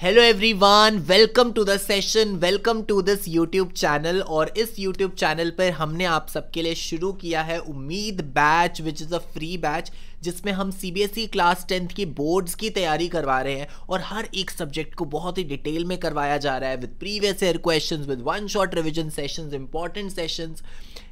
Hello everyone welcome to the session welcome to this YouTube channel और इस YouTube channel पर हमने आप सबके लिए शुरू किया है उम्मीद batch which is a free batch जिसमें हम C B S E class tenth की बोर्ड्स की तैयारी करवा रहे हैं और हर एक सब्जेक्ट को बहुत ही डिटेल में करवाया जा रहा है with previous year question with one short revision session important sessions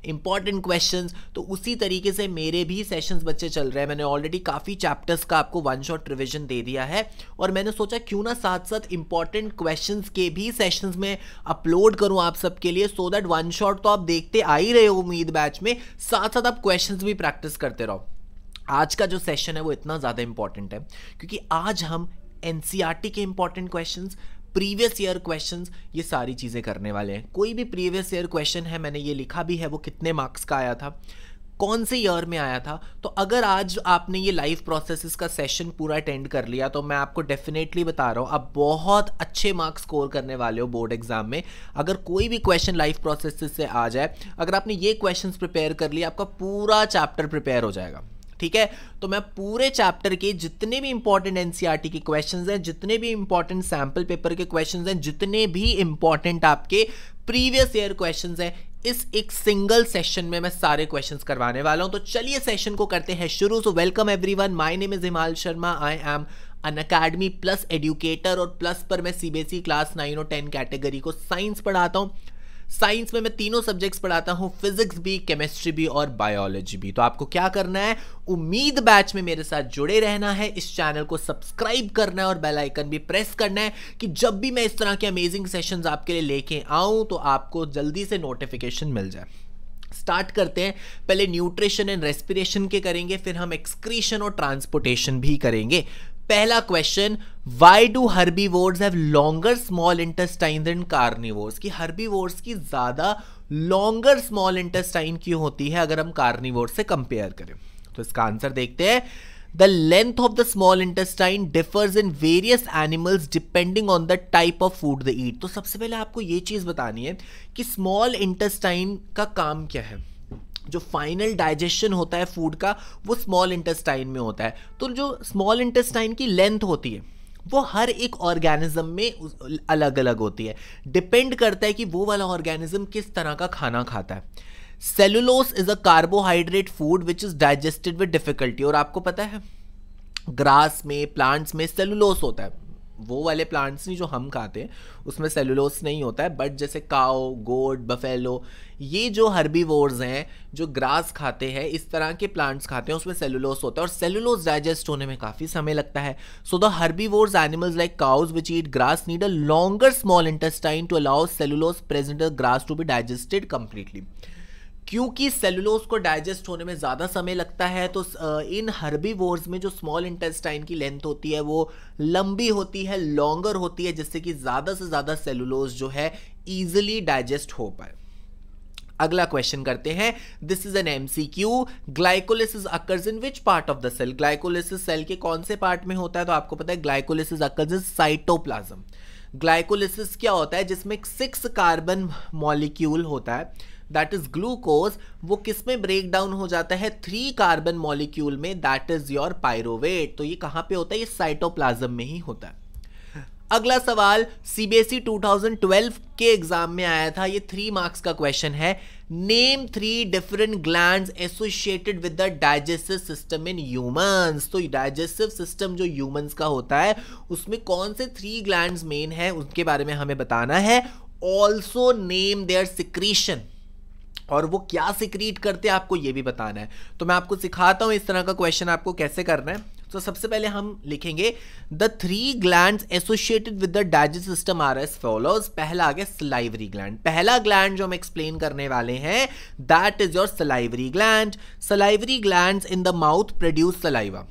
important question तो उसी तरीके से मेरे भी सेशंस बच्चे चल रहे हैं मैंने ऑलरेडी काफ़ी चैप्टर्स का आपको वन शॉट रिविजन दे दिया है और मैंने सोचा क्यों ना साथ साथ इंपॉर्टेंट क्वेश्चन के भी सेशंस में अपलोड करूँ आप सबके लिए सो दैट वन शॉट तो आप देखते आ ही रहे हो उम्मीद बैच में साथ साथ आप क्वेश्चन भी प्रैक्टिस करते रहो आज का जो सेशन है वो इतना ज़्यादा इंपॉर्टेंट है क्योंकि आज हम एन e के important question previous year question ये सारी चीज़ें करने वाले हैं कोई भी प्रीवियस ईयर क्वेश्चन है मैंने ये लिखा भी है वो कितने मार्क्स का आया था कौन से ईयर में आया था तो अगर आज आपने ये लाइव प्रोसेसेस का सेशन पूरा अटेंड कर लिया तो मैं आपको डेफिनेटली बता रहा हूँ आप बहुत अच्छे मार्क्स स्कोर करने वाले हो बोर्ड एग्जाम में अगर कोई भी क्वेश्चन लाइव प्रोसेसेस से आ जाए अगर आपने ये क्वेश्चंस प्रिपेयर कर लिए आपका पूरा चैप्टर प्रिपेयर हो जाएगा ठीक है तो मैं पूरे चैप्टर के जितने भी इंपॉर्टेंट एनसीईआरटी e के क्वेश्चंस हैं जितने भी इंपॉर्टेंट सैंपल पेपर के क्वेश्चंस हैं जितने भी इंपॉर्टेंट आपके प्रीवियस ईयर क्वेश्चंस हैं इस एक सिंगल सेशन में मैं सारे क्वेश्चंस करवाने वाला हूं तो चलिए सेशन को करते हैं शुरू so welcome everyone my name is Himal Sharma I am Unacademy plus educator और प्लस पर मैं सीबीएसई क्लास नाइन और टेन कैटेगरी को साइंस पढ़ाता हूँ साइंस में मैं तीनों सब्जेक्ट्स पढ़ाता हूँ फिजिक्स भी केमिस्ट्री भी और बायोलॉजी भी तो आपको क्या करना है उम्मीद बैच में मेरे साथ जुड़े रहना है इस चैनल को सब्सक्राइब करना है और बेल आइकन भी प्रेस करना है कि जब भी मैं इस तरह के अमेजिंग सेशंस आपके लिए लेके आऊं तो आपको जल्दी से नोटिफिकेशन मिल जाए स्टार्ट करते हैं पहले न्यूट्रिशन एंड रेस्पिरेशन के करेंगे फिर हम एक्सक्रीशन और ट्रांसपोर्टेशन भी करेंगे पहला question why do herbivores have longer small intestine than carnivores की वोर्स की ज़्यादा लॉन्गर स्मॉल इंटेस्टाइन क्यों होती है अगर हम कार्निवोर से कंपेयर करें तो इसका आंसर देखते हैं the length of the small intestine differs in various animals depending on the type of food the eat तो सबसे पहले आपको ये चीज़ बतानी है कि स्मॉल इंटेस्टाइन का काम क्या है जो फाइनल डाइजेशन होता है फूड का वो स्मॉल इंटेस्टाइन में होता है तो जो स्मॉल इंटेस्टाइन की लेंथ होती है वो हर एक ऑर्गेनिज्म में अलग अलग होती है डिपेंड करता है कि वो वाला ऑर्गेनिज्म किस तरह का खाना खाता है cellulose is a carbohydrate food which is digested with difficulty और आपको पता है ग्रास में प्लांट्स में सेलुलोस होता है वो वाले प्लांट्स नहीं जो हम खाते हैं उसमें सेलुलोस नहीं होता है बट जैसे काओ गोड बफेलो ये जो वोर्स हैं जो ग्रास खाते हैं इस तरह के प्लांट्स खाते हैं उसमें सेलुलोस होता है और सेलुलोस डाइजेस्ट होने में काफ़ी समय लगता है so the vores animals like cows which eat grass need a longer small intestine to allow cellulose present grass to be digested completely क्योंकि सेलुलोज को डाइजेस्ट होने में ज़्यादा समय लगता है तो इन हर्बी वोर्स में जो स्मॉल इंटेस्टाइन की लेंथ होती है वो लंबी होती है लॉन्गर होती है जिससे कि ज़्यादा से ज़्यादा सेलुलोज जो है ईजिली डाइजेस्ट हो पाए अगला क्वेश्चन करते हैं this is an M C Q glycolysis occurs in which part of the cell glycolysis cell के कौन से पार्ट में होता है तो आपको पता है glycolysis occurs in cytoplasm glycolysis क्या होता है जिसमें सिक्स कार्बन मॉलिक्यूल होता है दैट इज ग्लूकोज वो किस में ब्रेक डाउन हो जाता है थ्री कार्बन मॉलिक्यूल में दैट इज योर पायरोवेट तो ये कहाँ पे होता है ये साइटोप्लाज्म में ही होता है अगला सवाल सीबीएसई 2012 e के एग्जाम में आया था ये थ्री मार्क्स का क्वेश्चन है name three different gland associated with the digestive system in humans तो डाइजेस्टिव सिस्टम जो ह्यूमंस का होता है उसमें कौन से थ्री ग्लैंड मेन है उनके बारे में हमें बताना है ऑल्सो नेम देयर सिक्रीशन और वो क्या सिक्रीट करते हैं आपको ये भी बताना है तो मैं आपको सिखाता हूँ इस तरह का क्वेश्चन आपको कैसे करना है तो सबसे पहले हम लिखेंगे the three gland associated with the digest system are as follows पहला आ गया सलाइवरी ग्लैंड पहला ग्लैंड जो हम एक्सप्लेन करने वाले हैं that is your salivary gland salivary gland in the mouth produce saliva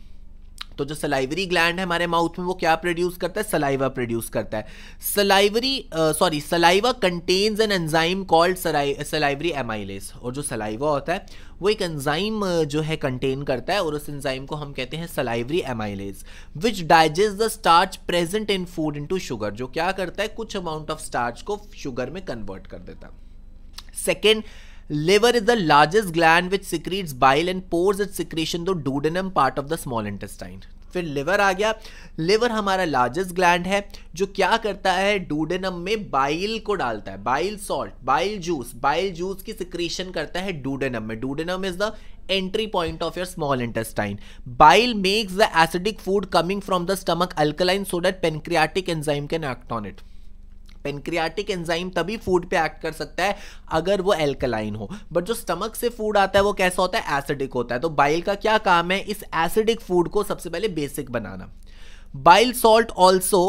तो जो सलाइवरी ग्लैंड है हमारे माउथ में वो क्या प्रोड्यूस करता है सलाइवा प्रोड्यूस करता है salivary sorry saliva contains an enzyme called salivary amylase और जो सलाइवा होता है वो एक एंजाइम जो है कंटेन करता है और उस एंजाइम को हम कहते हैं salivary amylase which digest the starch present in food into sugar जो क्या करता है कुछ अमाउंट ऑफ स्टार्च को शुगर में कन्वर्ट कर देता है second liver is the largest gland which secrete bile and pours it secretion to duodenum part of the small intestine फिर लिवर आ गया लिवर हमारा लार्जेस्ट ग्लैंड है जो क्या करता है डूडेनम में बाइल को डालता है bile salt bile juice bile juice की सिक्रीशन करता है डूडेनम में duodenum is the entry point of your small intestine bile makes the acidic food coming from the stomach alkaline so that pancreatic enzyme can act on it pancreatic enzyme तभी food पे act कर सकता है अगर वो alkaline हो but जो stomach से फूड आता है वो कैसा होता है एसिडिक होता है तो बाइल का क्या काम है इस एसिडिक फूड को सबसे पहले बेसिक बनाना bile salt also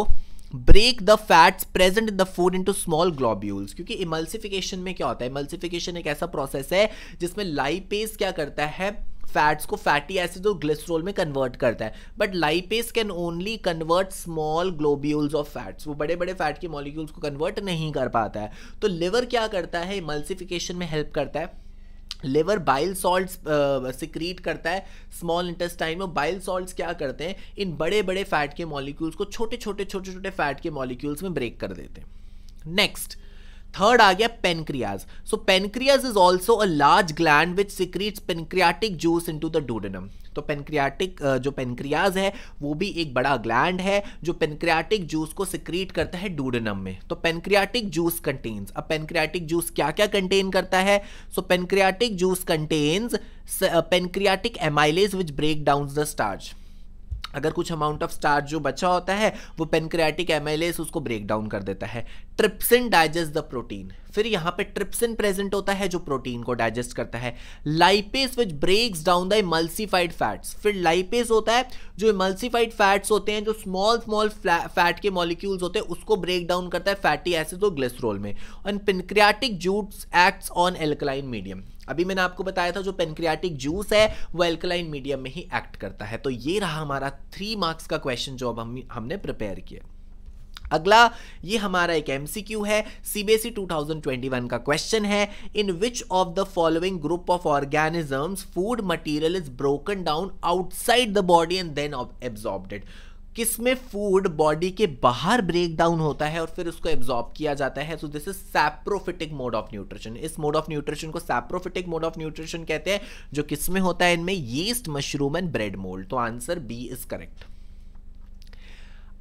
break the fats present in the food in to small globules क्योंकि इमल्सिफिकेशन में क्या होता है इमल्सिफिकेशन एक ऐसा प्रोसेस है जिसमें लाइपेस क्या करता है फैट्स को फैटी एसिड और ग्लेस्ट्रोल में कन्वर्ट करता है but lipase can only convert small globules of fats वो बड़े बड़े फैट के मॉलिक्यूल्स को कन्वर्ट नहीं कर पाता है तो लिवर क्या करता है इमल्सिफिकेशन में हेल्प करता है लिवर बाइल सॉल्ट्स सिक्रीट करता है स्मॉल इंटेस्टाइन में बाइल सॉल्ट्स क्या करते हैं इन बड़े बड़े फैट के मॉलिक्यूल्स को छोटे छोटे छोटे छोटे फैट के मॉलिक्यूल्स में ब्रेक कर देते हैं नेक्स्ट थर्ड आ गया pancreas so pancreas is also a large gland which secretes pancreatic juice in to the duodenum तो पेनक्रियाटिक जो पेनक्रियाज है वो भी एक बड़ा ग्लैंड है जो पेनक्रियाटिक जूस को सिक्रीट करता है डूडेनम में तो पेनक्रियाटिक जूस कंटेन्स अब पेनक्रियाटिक जूस क्या क्या कंटेन करता है so pancreatic juice contains pancreatic amylase which break down the starch अगर कुछ अमाउंट ऑफ स्टार्च जो बचा होता है वो पेनक्रियाटिक एम उसको ब्रेक डाउन कर देता है ट्रिप्सिन डाइजेस्ट द प्रोटीन फिर यहाँ पे ट्रिप्सिन प्रेजेंट होता है जो प्रोटीन को डाइजेस्ट करता है lipase which breaks down the emulsified fats फिर लाइपेस होता है जो इमल्सीफाइड फैट्स होते हैं जो स्मॉल स्मॉल फैट के मॉलिक्यूल्स होते हैं उसको ब्रेक डाउन करता है फैटी एसिड और ग्लिसरोल में एंड पिनक्रियाटिक जूट्स एक्ट्स ऑन एल्कलाइन मीडियम अभी मैंने आपको बताया था जो पेनक्रियाटिक जूस है वो एल्कलाइन मीडियम में ही एक्ट करता है तो ये रहा हमारा थ्री मार्क्स का क्वेश्चन जो अब हम हमने प्रिपेयर किया अगला ये हमारा एक एमसीक्यू है सीबीएसई 2021 e का क्वेश्चन है in which of the following group of organisms food material is broken down outside the body and then absorbed में फूड बॉडी के बाहर ब्रेक डाउन होता है और फिर उसको एब्जॉर्ब किया जाता है so this is saprophytic mode of nutrition इस मोड ऑफ न्यूट्रिशन को सैप्रोफिटिक मोड ऑफ न्यूट्रिशन कहते हैं जो किसमें होता है इनमें yeast mushroom and bread mould तो आंसर बी इज करेक्ट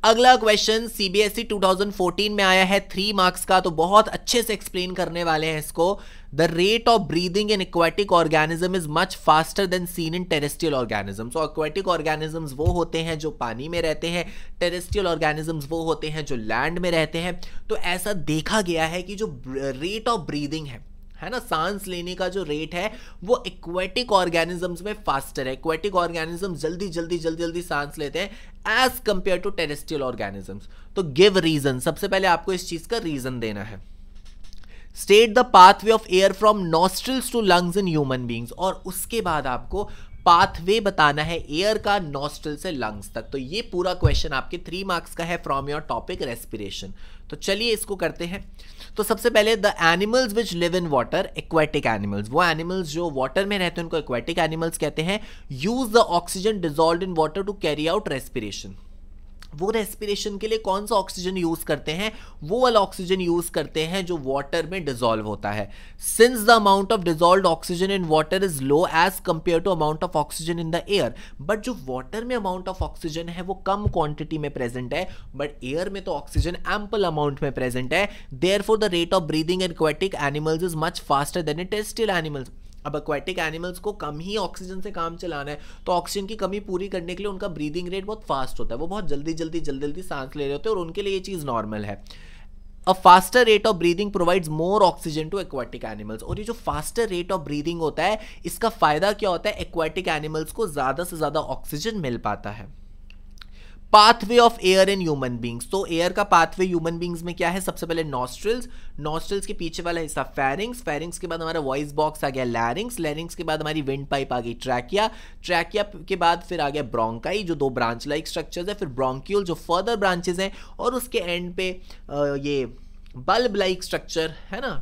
अगला क्वेश्चन सीबीएसई 2014 में आया है थ्री मार्क्स का तो बहुत अच्छे से एक्सप्लेन करने वाले हैं इसको the rate of breathing in aquatic organism is much faster than seen in terrestrial organism so aquatic organism वो होते हैं जो पानी में रहते हैं टेरेस्ट्रियल ऑर्गेनिजम्स वो होते हैं जो लैंड में रहते हैं तो ऐसा देखा गया है कि जो रेट ऑफ ब्रीदिंग है है ना सांस लेने का जो रेट है वो इक्वेटिक ऑर्गेनिजम्स में फास्टर है इक्वेटिक ऑर्गेनिज्म जल्दी जल्दी जल्दी जल्दी सांस लेते हैं as compare to terrestrial organisms तो गिव रीजन सबसे पहले आपको इस चीज़ का रीजन देना है state the pathway of air from nostrils to lungs in human beings और उसके बाद आपको पाथवे बताना है एयर का नॉस्ट्रल से लंग्स तक तो ये पूरा क्वेश्चन आपके थ्री मार्क्स का है फ्रॉम योर टॉपिक रेस्पिरेशन तो चलिए इसको करते हैं तो सबसे पहले the animals which live in water aquatic animals वो एनिमल्स जो वाटर में रहते हैं उनको एक्वेटिक एनिमल्स कहते हैं use the oxygen dissolve in water to carry out respiration वो रेस्पिरेशन के लिए कौन सा ऑक्सीजन यूज करते हैं वो वाला ऑक्सीजन यूज करते हैं जो वाटर में डिजोल्व होता है since the amount of dissolve oxygen in water is low as compare to amount of oxygen in the air but जो वाटर में अमाउंट ऑफ ऑक्सीजन है वो कम क्वांटिटी में प्रेजेंट है बट एयर में तो ऑक्सीजन एम्पल अमाउंट में प्रेजेंट है there the rate of breathing in aquatic animals is much faster than in terrestrial animals अब एक्वेटिक एनिमल्स को कम ही ऑक्सीजन से काम चलाना है तो ऑक्सीजन की कमी पूरी करने के लिए उनका ब्रीदिंग रेट बहुत फास्ट होता है वो बहुत जल्दी जल्दी जल्दी जल्दी सांस ले रहे होते हैं और उनके लिए ये चीज़ नॉर्मल है a faster rate of breathing provides more oxygen to aquatic animals और ये जो फास्टर रेट ऑफ ब्रीदिंग होता है इसका फायदा क्या होता है एक्वाटिक एनिमल्स को ज़्यादा से ज़्यादा ऑक्सीजन मिल पाता है pathway of air in human beings तो एयर का पाथवे ह्यूमन बींग्स में क्या है सबसे पहले नॉस्ट्रल्स नॉस्ट्रल्स के पीछे वाला हिस्सा फेरिंग्स फेरिंग्स के बाद हमारा वॉइस बॉक्स आ गया लैरिंग्स लैरिंग्स के बाद हमारी विंड पाइप आ गई ट्रैकिया ट्रैकिया के बाद फिर आ गया ब्रोंकाई जो दो ब्रांच लाइक स्ट्रक्चर्स है फिर ब्रोंक्यूल जो फर्दर ब्रांचेज हैं और उसके एंड पे ये बल्ब लाइक स्ट्रक्चर है ना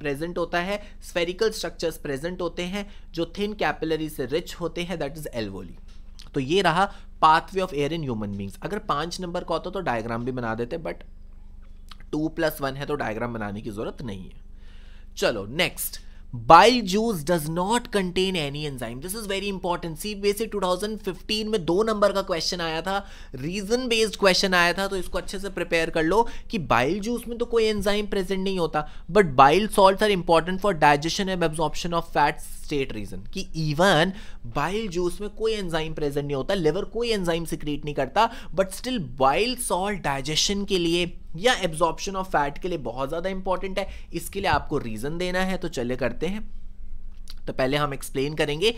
प्रेजेंट होता है स्फेरिकल स्ट्रक्चर्स प्रेजेंट होते हैं जो थिन कैपिलरी से रिच होते हैं दैट इज एल्वोली तो ये रहा pathway of air in human beings अगर पांच नंबर का होता तो डायग्राम भी बना देते बट टू प्लस वन है तो डायग्राम बनाने की जरूरत नहीं है चलो next bile juice does not contain any enzyme this is very important C B C fifteen में दो नंबर का क्वेश्चन आया था रीजन बेस्ड क्वेश्चन आया था तो इसको अच्छे से प्रिपेयर कर लो कि बाइल जूस में तो कोई एंजाइम प्रेजेंट नहीं होता but bile salt are important for digestion and absorption of fats state reason कि इवन बाइल जूस में कोई एंजाइम प्रेजेंट नहीं होता लिवर कोई एंजाइम सिक्रिएट नहीं करता but still bile salt digestion के लिए या एब्जॉर्प्शन ऑफ फैट के लिए बहुत ज़्यादा इंपॉर्टेंट है इसके लिए आपको रीज़न देना है तो चले करते हैं तो पहले हम एक्सप्लेन करेंगे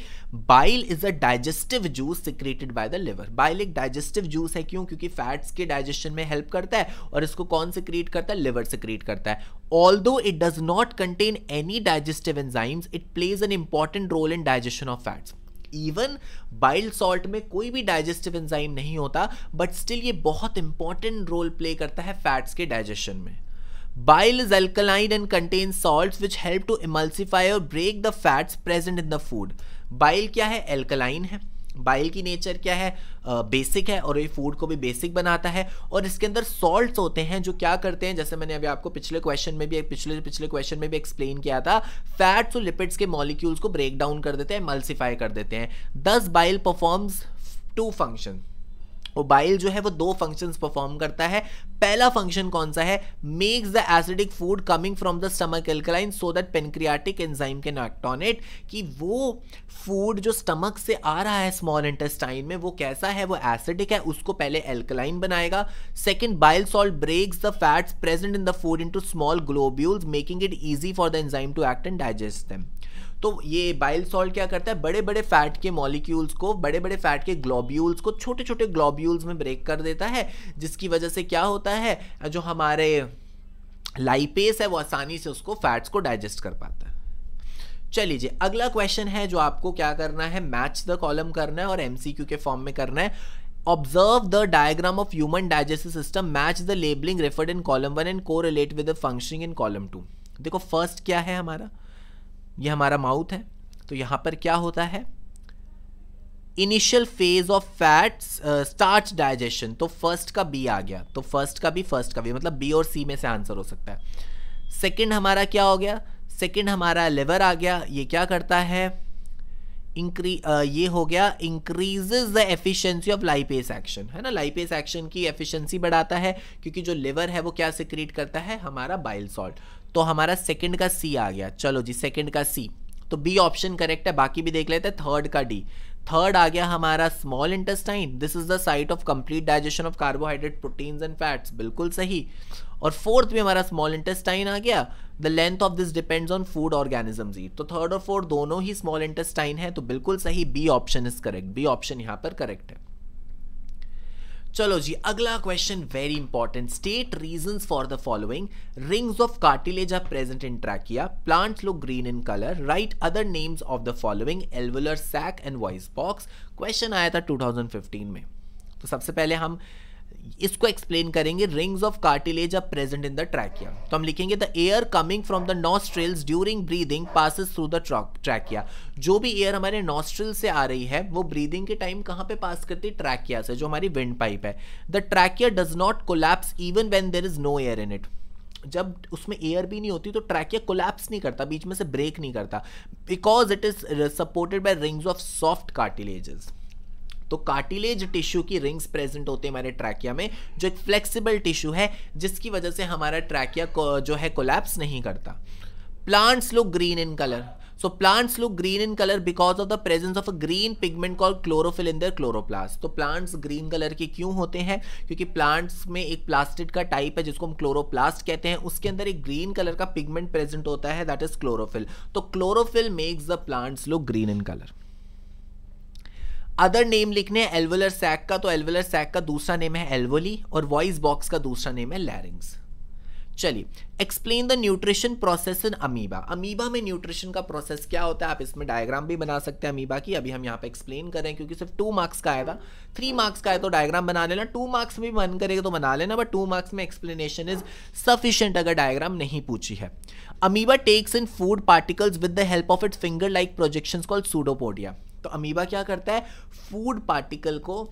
bile is a digestive juice secreted by the liver bile एक डाइजेस्टिव जूस है क्यों क्योंकि फैट्स के डाइजेशन में हेल्प करता है और इसको कौन सिक्रिएट करता है लिवर सिक्रिएट करता है although it does not contain any digestive enzymes it plays an important role in digestion of fats even bile salt में कोई भी डाइजेस्टिव एंजाइम नहीं होता बट स्टिल ये बहुत इंपॉर्टेंट रोल प्ले करता है फैट्स के डाइजेशन में Bile is alkaline and contains salts which help to emulsify or break the fats present in the food. Bile क्या है alkaline है बाइल की नेचर क्या है बेसिक uh, है और ये फूड को भी बेसिक बनाता है और इसके अंदर सॉल्ट्स होते हैं जो क्या करते हैं जैसे मैंने अभी आपको पिछले क्वेश्चन में भी पिछले पिछले क्वेश्चन में भी एक्सप्लेन किया था फैट्स और लिपिड्स के मॉलिक्यूल्स को ब्रेक डाउन कर देते हैं इमल्सिफाई कर देते हैं thus bile performs two function mobile जो है वो दो फंक्शंस परफॉर्म करता है पहला फंक्शन कौन सा है makes the acidic food coming from the stomach alkaline so that pancreatic enzyme can act on it कि वो फूड जो स्टमक से आ रहा है स्मॉल इंटेस्टाइन में वो कैसा है वो एसिडिक है उसको पहले एल्कलाइन बनाएगा second bile salt breaks the fats present in the food in to small globules making it easy for the enzyme to act and digest them तो ये बाइल सॉल्ट क्या करता है बड़े बड़े फैट के मॉलिक्यूल्स को बड़े बड़े फैट के ग्लोब्यूल्स को छोटे छोटे ग्लोब्यूल्स में ब्रेक कर देता है जिसकी वजह से क्या होता है जो हमारे लाइपेस है वो आसानी से उसको फैट्स को डाइजेस्ट कर पाता है चलिए अगला क्वेश्चन है जो आपको क्या करना है मैच द कॉलम करना है और एमसीक्यू के फॉर्म में करना है observe the diagram of human digestive system match the labelling referred in column one and को relate with functioning in column two देखो फर्स्ट क्या है हमारा ये हमारा माउथ है तो यहाँ पर क्या होता है initial phase of fats starch digestion तो फर्स्ट का बी आ गया तो फर्स्ट का भी फर्स्ट का भी मतलब बी और सी में से आंसर हो सकता है सेकेंड हमारा क्या हो गया सेकेंड हमारा लिवर आ गया ये क्या करता है इंक्री uh, ये हो गया increases the efficiency of lipase action है ना लाइपेस एक्शन की एफिशिएंसी बढ़ाता है क्योंकि जो लिवर है वो क्या सिक्रीट करता है हमारा बाइल सॉल्ट तो हमारा सेकंड का सी आ गया चलो जी सेकंड का सी तो बी ऑप्शन करेक्ट है बाकी भी देख लेते हैं थर्ड का डी थर्ड आ गया हमारा small intestine this is the site of complete digestion of carbohydrate proteins and fats बिल्कुल सही और फोर्थ भी हमारा स्मॉल इंटेस्टाइन आ गया the length of this depends on food organisms तो थर्ड और फोर्थ दोनों ही स्मॉल इंटेस्टाइन है तो बिल्कुल सही B option is correct B option यहाँ पर करेक्ट है चलो जी अगला question very important state reason for the following rings of cartilage are present in trachea plants look green in colour right other names of the following alveolar sac and voice box question आया था 2015 में तो सबसे पहले हम इसको explain करेंगे rings of cartilage are present in the trachea तो हम लिखेंगे the air coming from the nostrils during breathing passes through the trachea जो भी एयर हमारे नॉस्ट्रिल से आ रही है वो ब्रीदिंग के टाइम कहाँ पे पास करती है ट्रैकिया से जो हमारी विंड पाइप है the trachea does not collapse even when there is no air in it जब उसमें एयर भी नहीं होती तो ट्रैकिया कोलैप्स नहीं करता बीच में से ब्रेक नहीं करता because it is supported by rings of soft cartilages तो कार्टिलेज टिश्यू की रिंग्स प्रेजेंट होते हैं हमारे ट्रैकिया में जो एक फ्लेक्सिबल टिश्यू है जिसकी वजह से हमारा ट्रैकिया जो है कोलैप्स नहीं करता plants look green in colour so plants look green in colour because of the presence of a green pigment call chlorophyll in their chloroplast तो प्लांट्स ग्रीन कलर के क्यों होते हैं क्योंकि प्लांट्स में एक प्लास्टिक का टाइप है जिसको हम क्लोरोप्लास्ट कहते हैं उसके अंदर एक ग्रीन कलर का पिगमेंट प्रेजेंट होता है दैट इज क्लोरोफिल तो chlorophyll makes the plants look green in colour other name लिखने हैं एल्वोलर सैक का तो एल्वोलर सैक का दूसरा नेम है एल्वोली और वॉइस बॉक्स का दूसरा नेम है लैरिंग्स चलिए explain the nutrition process in amoeba amoeba में न्यूट्रिशन का प्रोसेस क्या होता है आप इसमें डायग्राम भी बना सकते हैं अमीबा की अभी हम यहाँ पे एक्सप्लेन करें क्योंकि सिर्फ टू मार्क्स का आएगा थ्री मार्क्स का है तो डायग्राम बना लेना टू मार्क्स में भी मन करेगा तो बना लेना बट टू मार्क्स में एक्सप्लेनेशन इज सफिशियंट अगर डायग्राम नहीं पूछी है amoeba takes in food particles with the help of it finger like projection called pseudopodia तो अमीबा क्या करता है फूड पार्टिकल को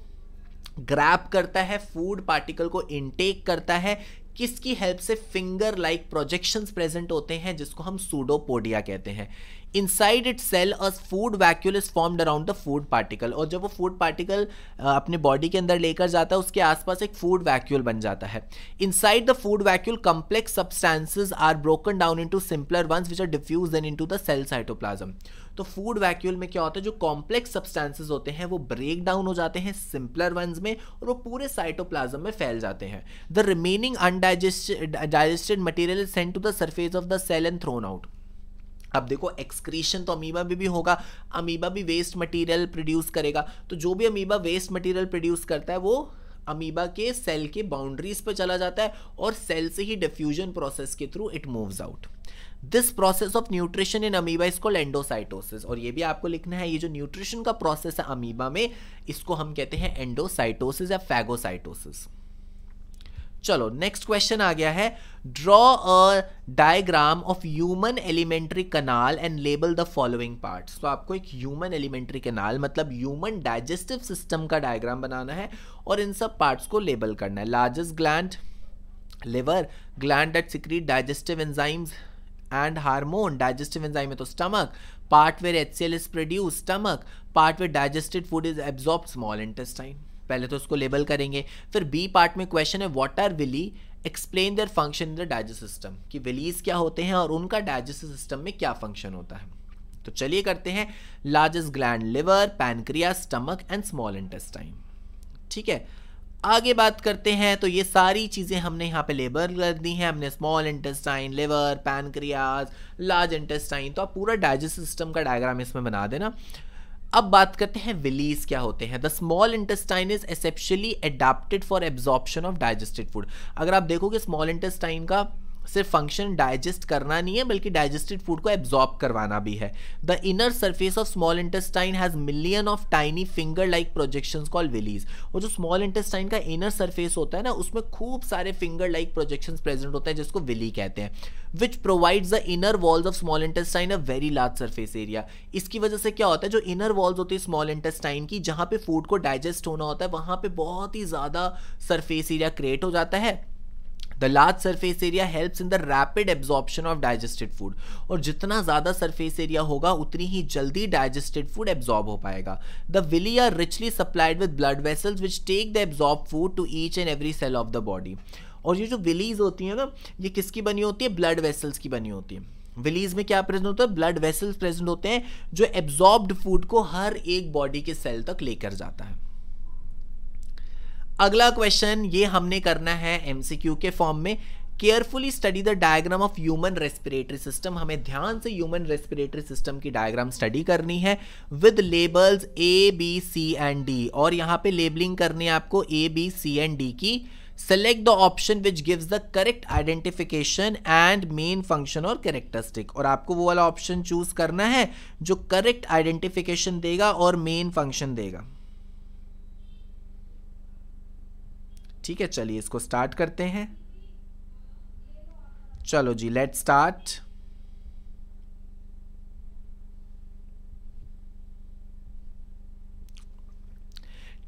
ग्रैप करता है फूड पार्टिकल को इनटेक करता है किसकी हेल्प से फिंगर लाइक प्रोजेक्शंस प्रेजेंट होते हैं जिसको हम सूडोपोडिया कहते हैं inside it cell a food vacuole is formed around the food particle और जब वो फूड पार्टिकल अपने बॉडी के अंदर लेकर जाता है उसके आसपास एक फूड वैक्यूल बन जाता है inside the food vacuole complex substances are broken down into simpler ones which are diffuse in into the cell cytoplasm तो फूड वैक्यूल में क्या होता है जो कॉम्प्लेक्स सब्सटेंसेज होते हैं वो ब्रेक डाउन हो जाते हैं सिंपलर वंस में और वो पूरे साइटोप्लाज्म में फैल जाते हैं the remaining undigested digested material is sent to the surface of the cell and thrown out अब देखो एक्सक्रीशन तो अमीबा में भी, भी होगा अमीबा भी वेस्ट मटेरियल प्रोड्यूस करेगा तो जो भी अमीबा वेस्ट मटेरियल प्रोड्यूस करता है वो अमीबा के सेल के बाउंड्रीज पर चला जाता है और सेल से ही डिफ्यूजन प्रोसेस के through it moves out this process of nutrition in amoeba इसको एंडोसाइटोसिस और ये भी आपको लिखना है ये जो न्यूट्रिशन का प्रोसेस है अमीबा में इसको हम कहते हैं एंडोसाइटोसिस या फैगोसाइटोसिस चलो नेक्स्ट क्वेश्चन आ गया है draw a diagram of human alimentary canal and label the following part तो आपको एक ह्यूमन एलिमेंट्री कनाल मतलब ह्यूमन डाइजेस्टिव सिस्टम का डायग्राम बनाना है और इन सब पार्ट्स को लेबल करना है largest gland liver gland that secrete digestive enzymes and hormone digestive enzyme है तो stomach part where H C L is produce stomach part where digested food is absorb small intestine पहले तो उसको label करेंगे फिर B part में question है what are villi explain their function in the digest system कि villis क्या होते हैं और उनका डाइजेस्ट सिस्टम में क्या फंक्शन होता है तो चलिए करते हैं largest gland liver pancreas stomach and small intestine ठीक है आगे बात करते हैं तो ये सारी चीज़ें हमने यहाँ पे लेबर कर दी हैं हमने small intestine liver pancreas large intestine तो आप पूरा डाइजेस्ट सिस्टम का डायग्राम इसमें बना देना अब बात करते हैं विलीज क्या होते हैं the small intestine is especially adapted for absorption of digested food अगर आप देखोगे स्मॉल इंटेस्टाइन का सिर्फ फंक्शन डाइजेस्ट करना नहीं है बल्कि डाइजेस्टेड फूड को एब्जॉर्ब करवाना भी है the inner surface of small intestine has million of tiny finger like projection call villis और जो स्मॉल इंटेस्टाइन का इनर सरफेस होता है ना उसमें खूब सारे फिंगर लाइक प्रोजेक्शन प्रेजेंट होते हैं जिसको विली कहते हैं which provides the inner walls of small intestine a very large surface area इसकी वजह से क्या होता है जो इनर वॉल्स होती है स्मॉल इंटेस्टाइन की जहाँ पे फूड को डाइजेस्ट होना होता है वहाँ पे बहुत ही ज़्यादा सरफेस एरिया क्रिएट हो जाता है the large surface area help in the rapid absorption of digested food और जितना ज़्यादा सरफेस एरिया होगा उतनी ही जल्दी डाइजेस्टेड फूड एब्जॉर्ब हो पाएगा the villi are richly supplied with blood vessels which take the absorb food to each and every cell of the body और ये जो विलीज होती है ना ये किसकी बनी होती है ब्लड वेसल्स की बनी होती है विलीज में क्या प्रेजेंट होता है ब्लड वेसल्स प्रेजेंट होते हैं जो एब्जॉर्ब्ड फूड को हर एक बॉडी के सेल तक लेकर जाता है अगला क्वेश्चन ये हमने करना है एमसीक्यू के फॉर्म में carefully study the diagram of human respiratory system हमें ध्यान से ह्यूमन रेस्पिरेटरी सिस्टम की डायग्राम स्टडी करनी है with labels A B C and D और यहाँ पे लेबलिंग करनी है आपको A B C and D की select the option which gives the correct identification and main function और कैरेक्टरिस्टिक और आपको वो वाला ऑप्शन चूज करना है जो करेक्ट आइडेंटिफिकेशन देगा और मेन फंक्शन देगा ठीक है चलिए इसको स्टार्ट करते हैं चलो जी लेट स्टार्ट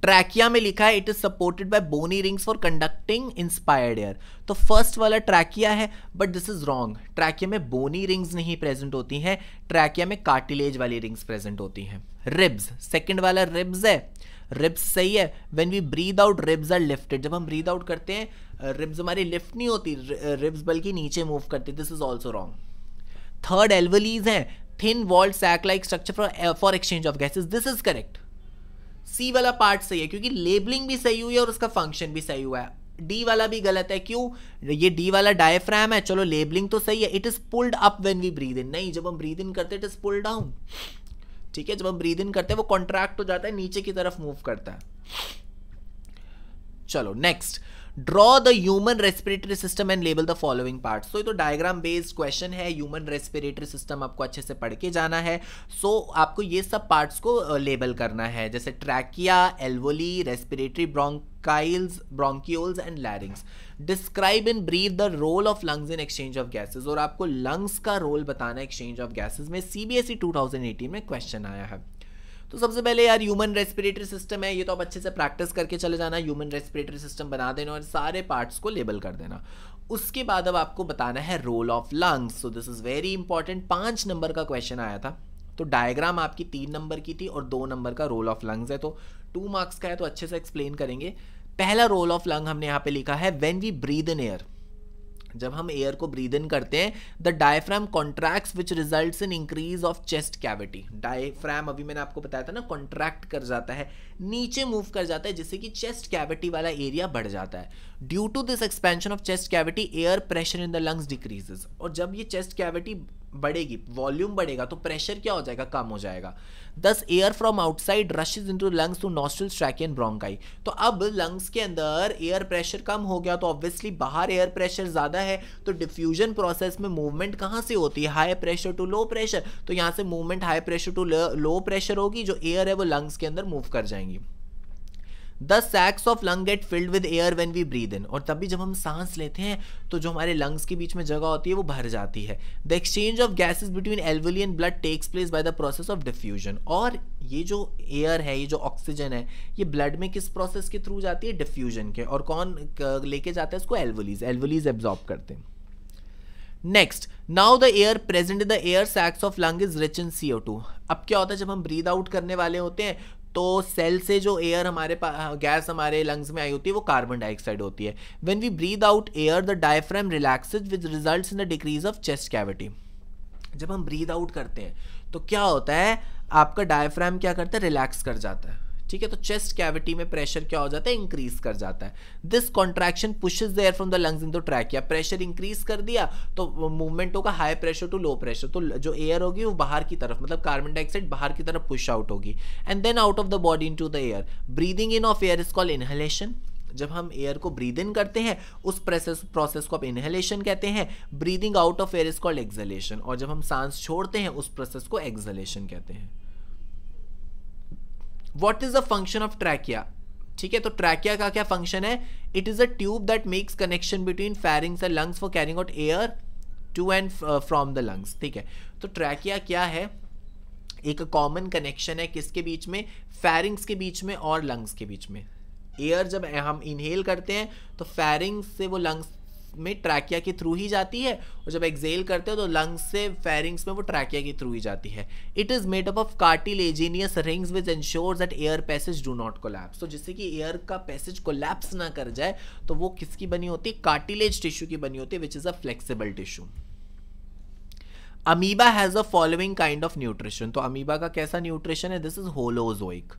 ट्रैकिया में लिखा है it is supported by bony rings for conducting inspired air तो फर्स्ट वाला ट्रैकिया है but this is wrong trachea में बोनी रिंग्स नहीं प्रेजेंट होती हैं ट्रैकिया में कार्टिलेज वाली रिंग्स प्रेजेंट होती हैं रिब्स सेकंड वाला रिब्स है रिब्स सही है when we breathe out ribs are lifted जब हम ब्रीद आउट करते हैं रिब्स हमारी लिफ्ट नहीं होती रिब्स बल्कि नीचे मूव करती this is also wrong third alveolis हैं thin walled sac like structure for exchange of gases this is correct C वाला पार्ट सही है क्योंकि लेबलिंग भी सही हुई है और उसका फंक्शन भी सही हुआ है डी वाला भी गलत है क्यों ये डी वाला डायफ्राम है चलो लेबलिंग तो सही है it is pulled up when we breathe in नहीं जब हम ब्रीद इन करते इट इज पुल्ड डाउन ठीक है जब हम ब्रीद इन करते हैं वो कॉन्ट्रैक्ट हो जाता है नीचे की तरफ मूव करता है चलो next draw the human respiratory system and label the following part so ये तो डायग्राम बेस्ड क्वेश्चन है ह्यूमन रेस्पिरेटरी सिस्टम आपको अच्छे से पढ़ के जाना है सो so, आपको ये सब पार्ट्स को लेबल करना है जैसे trachea alveoli respiratory bronchioles bronchioles and larynx describe in brief the role of lungs in exchange of gases और आपको लंग्स का रोल बताना एक्सचेंज ऑफ गैसेज में C B S E two thousand eighteen में question आया है तो सबसे पहले यार ह्यूमन रेस्पिरेटरी सिस्टम है ये तो आप अच्छे से प्रैक्टिस करके चले जाना ह्यूमन रेस्पिरेटरी सिस्टम बना देना और सारे पार्ट्स को लेबल कर देना उसके बाद अब आपको बताना है role of lungs so this is very important पांच नंबर का क्वेश्चन आया था तो डायग्राम आपकी तीन नंबर की थी और दो नंबर का रोल ऑफ लंग्स है तो टू मार्क्स का है तो अच्छे से एक्सप्लेन करेंगे पहला रोल ऑफ लंग हमने यहाँ पे लिखा है when we breathe in air जब हम एयर को ब्रीद इन करते हैं the diaphragm contract which result in increase of chest cavity diaphragm अभी मैंने आपको बताया था ना कॉन्ट्रैक्ट कर जाता है नीचे मूव कर जाता है जिससे कि चेस्ट कैविटी वाला एरिया बढ़ जाता है due to this expansion of chest cavity air pressure in the lungs decreases और जब ये चेस्ट कैविटी बढ़ेगी वॉल्यूम बढ़ेगा तो प्रेशर क्या हो जाएगा कम हो जाएगा thus air from outside rushes to lungs to nostril tract and bronchi तो अब लंग्स के अंदर एयर प्रेशर कम हो गया तो ऑब्वियसली बाहर एयर प्रेशर ज़्यादा है तो डिफ्यूजन प्रोसेस में मूवमेंट कहाँ से होती है high pressure to low pressure तो यहाँ से movement high pressure to low pressure होगी जो एयर है वो लंग्स के अंदर मूव कर जाएंगी the sacs of lung get filled with air when we breathe in और तभी जब हम सांस लेते हैं तो जो हमारे लंग्स के बीच में जगह होती है वो भर जाती है the exchange of gases between alveoli and blood takes place by the process of diffusion और ये जो एयर है ये जो ऑक्सीजन है ये ब्लड में किस प्रोसेस के थ्रू जाती है डिफ्यूजन के और कौन लेके जाता है इसको एल्वलीज एल्वलीज एब्जॉर्ब करते हैं next now the air present in the air sacs of lung is rich in C अब क्या होता है जब हम ब्रीद आउट करने वाले होते हैं तो सेल से जो एयर हमारे गैस हाँ, हमारे लंग्स में आई होती है वो कार्बन डाइऑक्साइड होती है when we breathe out air the diaphragm relaxes with result in the decrease of chest cavity जब हम ब्रीद आउट करते हैं तो क्या होता है आपका डायफ्राम क्या करता है रिलैक्स कर जाता है ठीक है तो चेस्ट कैविटी में प्रेशर क्या हो जाता है इंक्रीज कर जाता है this contraction pushes the air from the lungs in the track या प्रेशर इंक्रीज कर दिया तो मूवमेंट होगा high pressure to low pressure तो जो एयर होगी वो बाहर की तरफ मतलब कार्बन डाइऑक्साइड बाहर की तरफ पुश आउट होगी and then out of the body in to the air breathing in of air is call inhalation जब हम एयर को ब्रीद इन करते हैं उस प्रोसेस प्रोसेस को आप इनहेलेशन कहते हैं breathing out of air is called exhalation और जब हम सांस छोड़ते हैं उस प्रोसेस को एक्जलेशन कहते हैं what is the function of trachea ठीक है तो ट्रैकिया का क्या फंक्शन है it is a tube that makes connection between pharynx and lungs for carrying out air to and from the lungs ठीक है तो ट्रैकिया क्या है एक कॉमन कनेक्शन है किसके बीच में फैरिंग्स के बीच में और लंग्स के बीच में एयर जब हम इनहेल करते हैं तो फैरिंग्स से वो लंग्स में ट्रैकिया के थ्रू ही जाती है और जब एक्सेल करते हो तो लंग्स से फेरिंग्स में वो ट्रैकिया के थ्रू ही जाती है it is made up of cartilaginous rings which ensure that air passage do not collapse तो जिससे कि एयर का पैसेज कोलैप्स ना कर जाए तो वो किसकी बनी होती है कार्टिलेज टिश्यू की बनी होती है which is a flexible tissue amoeba has a following kind of nutrition तो अमीबा का कैसा न्यूट्रिशन है दिस इज होलोजोइक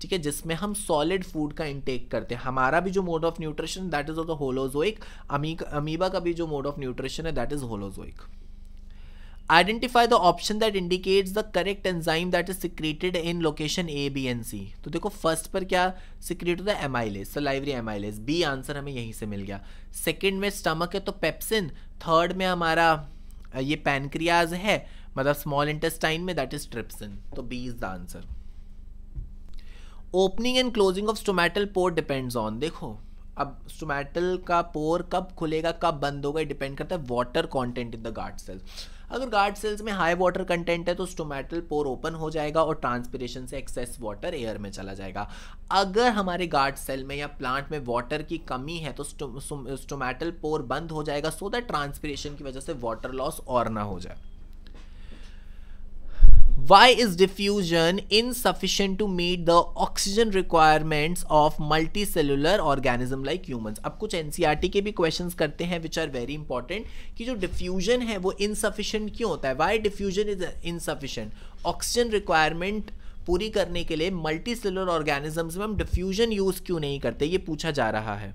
ठीक है जिसमें हम सॉलिड फूड का इंटेक करते हैं हमारा भी जो mode of nutrition that is of the holozoic amoeba का भी जो मोड ऑफ न्यूट्रिशन है that is holozoic identify the option that indicates the correct enzyme that is secreted in location A B and C तो देखो first पर क्या secrete होता है amylase salivary amylase B answer हमें यहीं से मिल गया सेकेंड में स्टमक है तो पेप्सिन थर्ड में हमारा ये पैनक्रियाज है मतलब स्मॉल इंटेस्टाइन में दैट इज ट्रिप्सिन तो B is the answer opening and closing of stomatal pore depends on देखो अब स्टोमेटल का पोर कब खुलेगा कब बंद होगा डिपेंड करता है water content in the guard cells अगर गार्ड सेल्स में हाई वाटर कंटेंट है तो स्टोमेटल पोर ओपन हो जाएगा और ट्रांसपिरेशन से एक्सेस वाटर एयर में चला जाएगा अगर हमारे गार्ड सेल में या प्लांट में वाटर की कमी है तो स्टोमेटल पोर बंद हो जाएगा सो दैट ट्रांसपिरेशन की वजह से वाटर लॉस और ना हो जाए why is diffusion insufficient to meet the oxygen requirements of multi multicellular organism like humans अब कुछ टी e के भी क्वेश्चन करते हैं विच आर वेरी इंपॉर्टेंट कि जो डिफ्यूजन है वो इनसफिशियंट क्यों होता है why diffusion is insufficient oxygen requirement पूरी करने के लिए मल्टी सेलुलर ऑर्गेनिजम्स में हम डिफ्यूजन यूज़ क्यों नहीं करते ये पूछा जा रहा है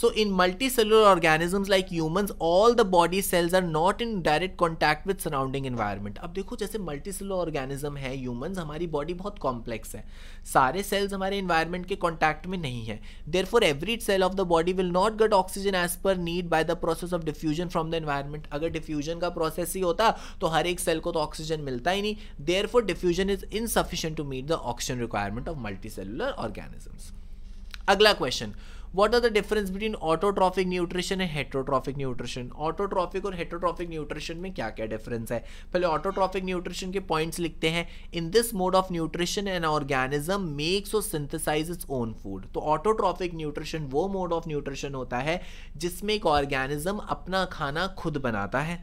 so in multicellular organism like human all the body cells are not in direct contact with surrounding environment अब देखो जैसे मल्टी सेलुलर ऑर्गेनिज्म है ह्यूमन्स हमारी बॉडी बहुत कॉम्प्लेक्स है सारे सेल्स हमारे एनवायरमेंट के कॉन्टैक्ट में नहीं है therefore every cell of the body will not get oxygen as per need by the process of diffusion from the environment अगर डिफ्यूजन का प्रोसेस ही होता तो हर एक सेल को तो ऑक्सीजन मिलता ही नहीं therefore diffusion is in insufficient to meet the oxygen requirement of multicellular organisms अगला question what are the difference between autotrophic nutrition and heterotrophic nutrition autotrophic और हेट्रोट्रॉफिक न्यूट्रिशन में क्या क्या डिफरेंस है पहले ऑटोट्रॉफिक न्यूट्रिशन के points लिखते हैं in this mode of nutrition and organism makes or synthesize its own food तो ऑटोट्रॉफिक न्यूट्रिशन वो मोड ऑफ न्यूट्रिशन होता है जिसमें एक ऑर्गेनिज्म अपना खाना खुद बनाता है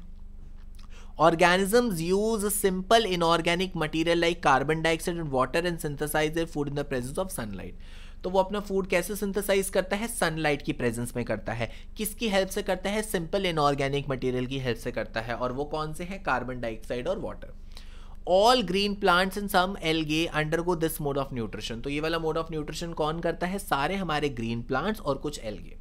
organisms use simple inorganic material like carbon dioxide and water and synthesize food in the presence of sunlight तो वो अपना फूड कैसे सिंथेसाइज करता है सनलाइट की प्रेजेंस में करता है किसकी हेल्प से करता है सिंपल इनऑर्गेनिक मटेरियल की हेल्प से करता है और वो कौन से हैं कार्बन डाइऑक्साइड और water all green plants in some algae undergo this mode of nutrition तो ये वाला मोड ऑफ न्यूट्रिशन कौन करता है सारे हमारे ग्रीन प्लांट्स और कुछ algae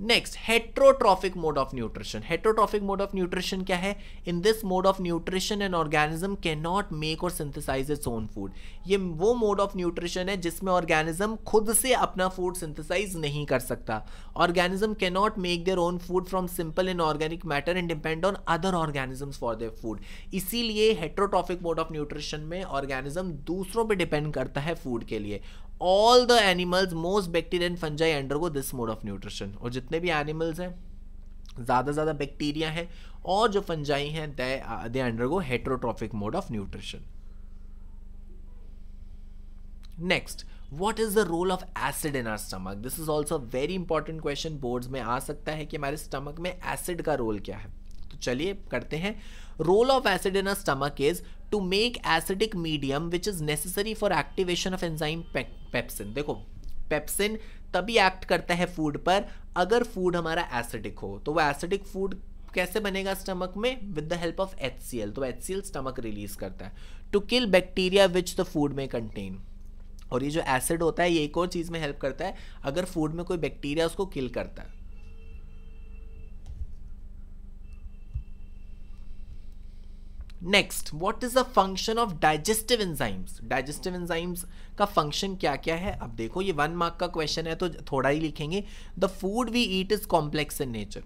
next heterotrophic mode of nutrition heterotrophic mode of nutrition क्या है in this mode of nutrition and organism cannot make or synthesize its own food ये वो मोड ऑफ न्यूट्रिशन है जिसमें organism खुद से अपना फूड सिंथेसाइज नहीं कर सकता organism cannot make their own food from simple inorganic matter and depend on other organisms for their food इसीलिए हेट्रोट्रॉफिक मोड ऑफ न्यूट्रिशन में ऑर्गेनिज्म दूसरों पर डिपेंड करता है फूड के लिए all the animals most bacteria and fungi go this mode of nutrition और जितने भी एनिमल्स हैं ज़्यादा ज़्यादा बैक्टीरिया हैं और जो फंजाई हैं they they go heterotrophic mode of nutrition next what is the role of acid in our stomach this is also very important question boards में आ सकता है कि हमारे स्टमक में एसिड का रोल क्या है चलिए करते हैं role of acid in a stomach is to make acidic medium which is necessary for activation of enzyme pepsin देखो पेप्सिन तभी एक्ट करता है फूड पर अगर फूड हमारा एसिडिक हो तो वह एसिडिक फूड कैसे बनेगा स्टमक में with the help of H तो एच स्टमक रिलीज करता है to kill bacteria which the food में कंटेन और ये जो एसिड होता है ये एक और चीज़ में हेल्प करता है अगर फूड में कोई बैक्टीरिया उसको किल करता है next what is the function of digestive enzymes digestive enzymes का फंक्शन क्या क्या है अब देखो ये वन मार्क का क्वेश्चन है तो थोड़ा ही लिखेंगे the food we eat is complex in nature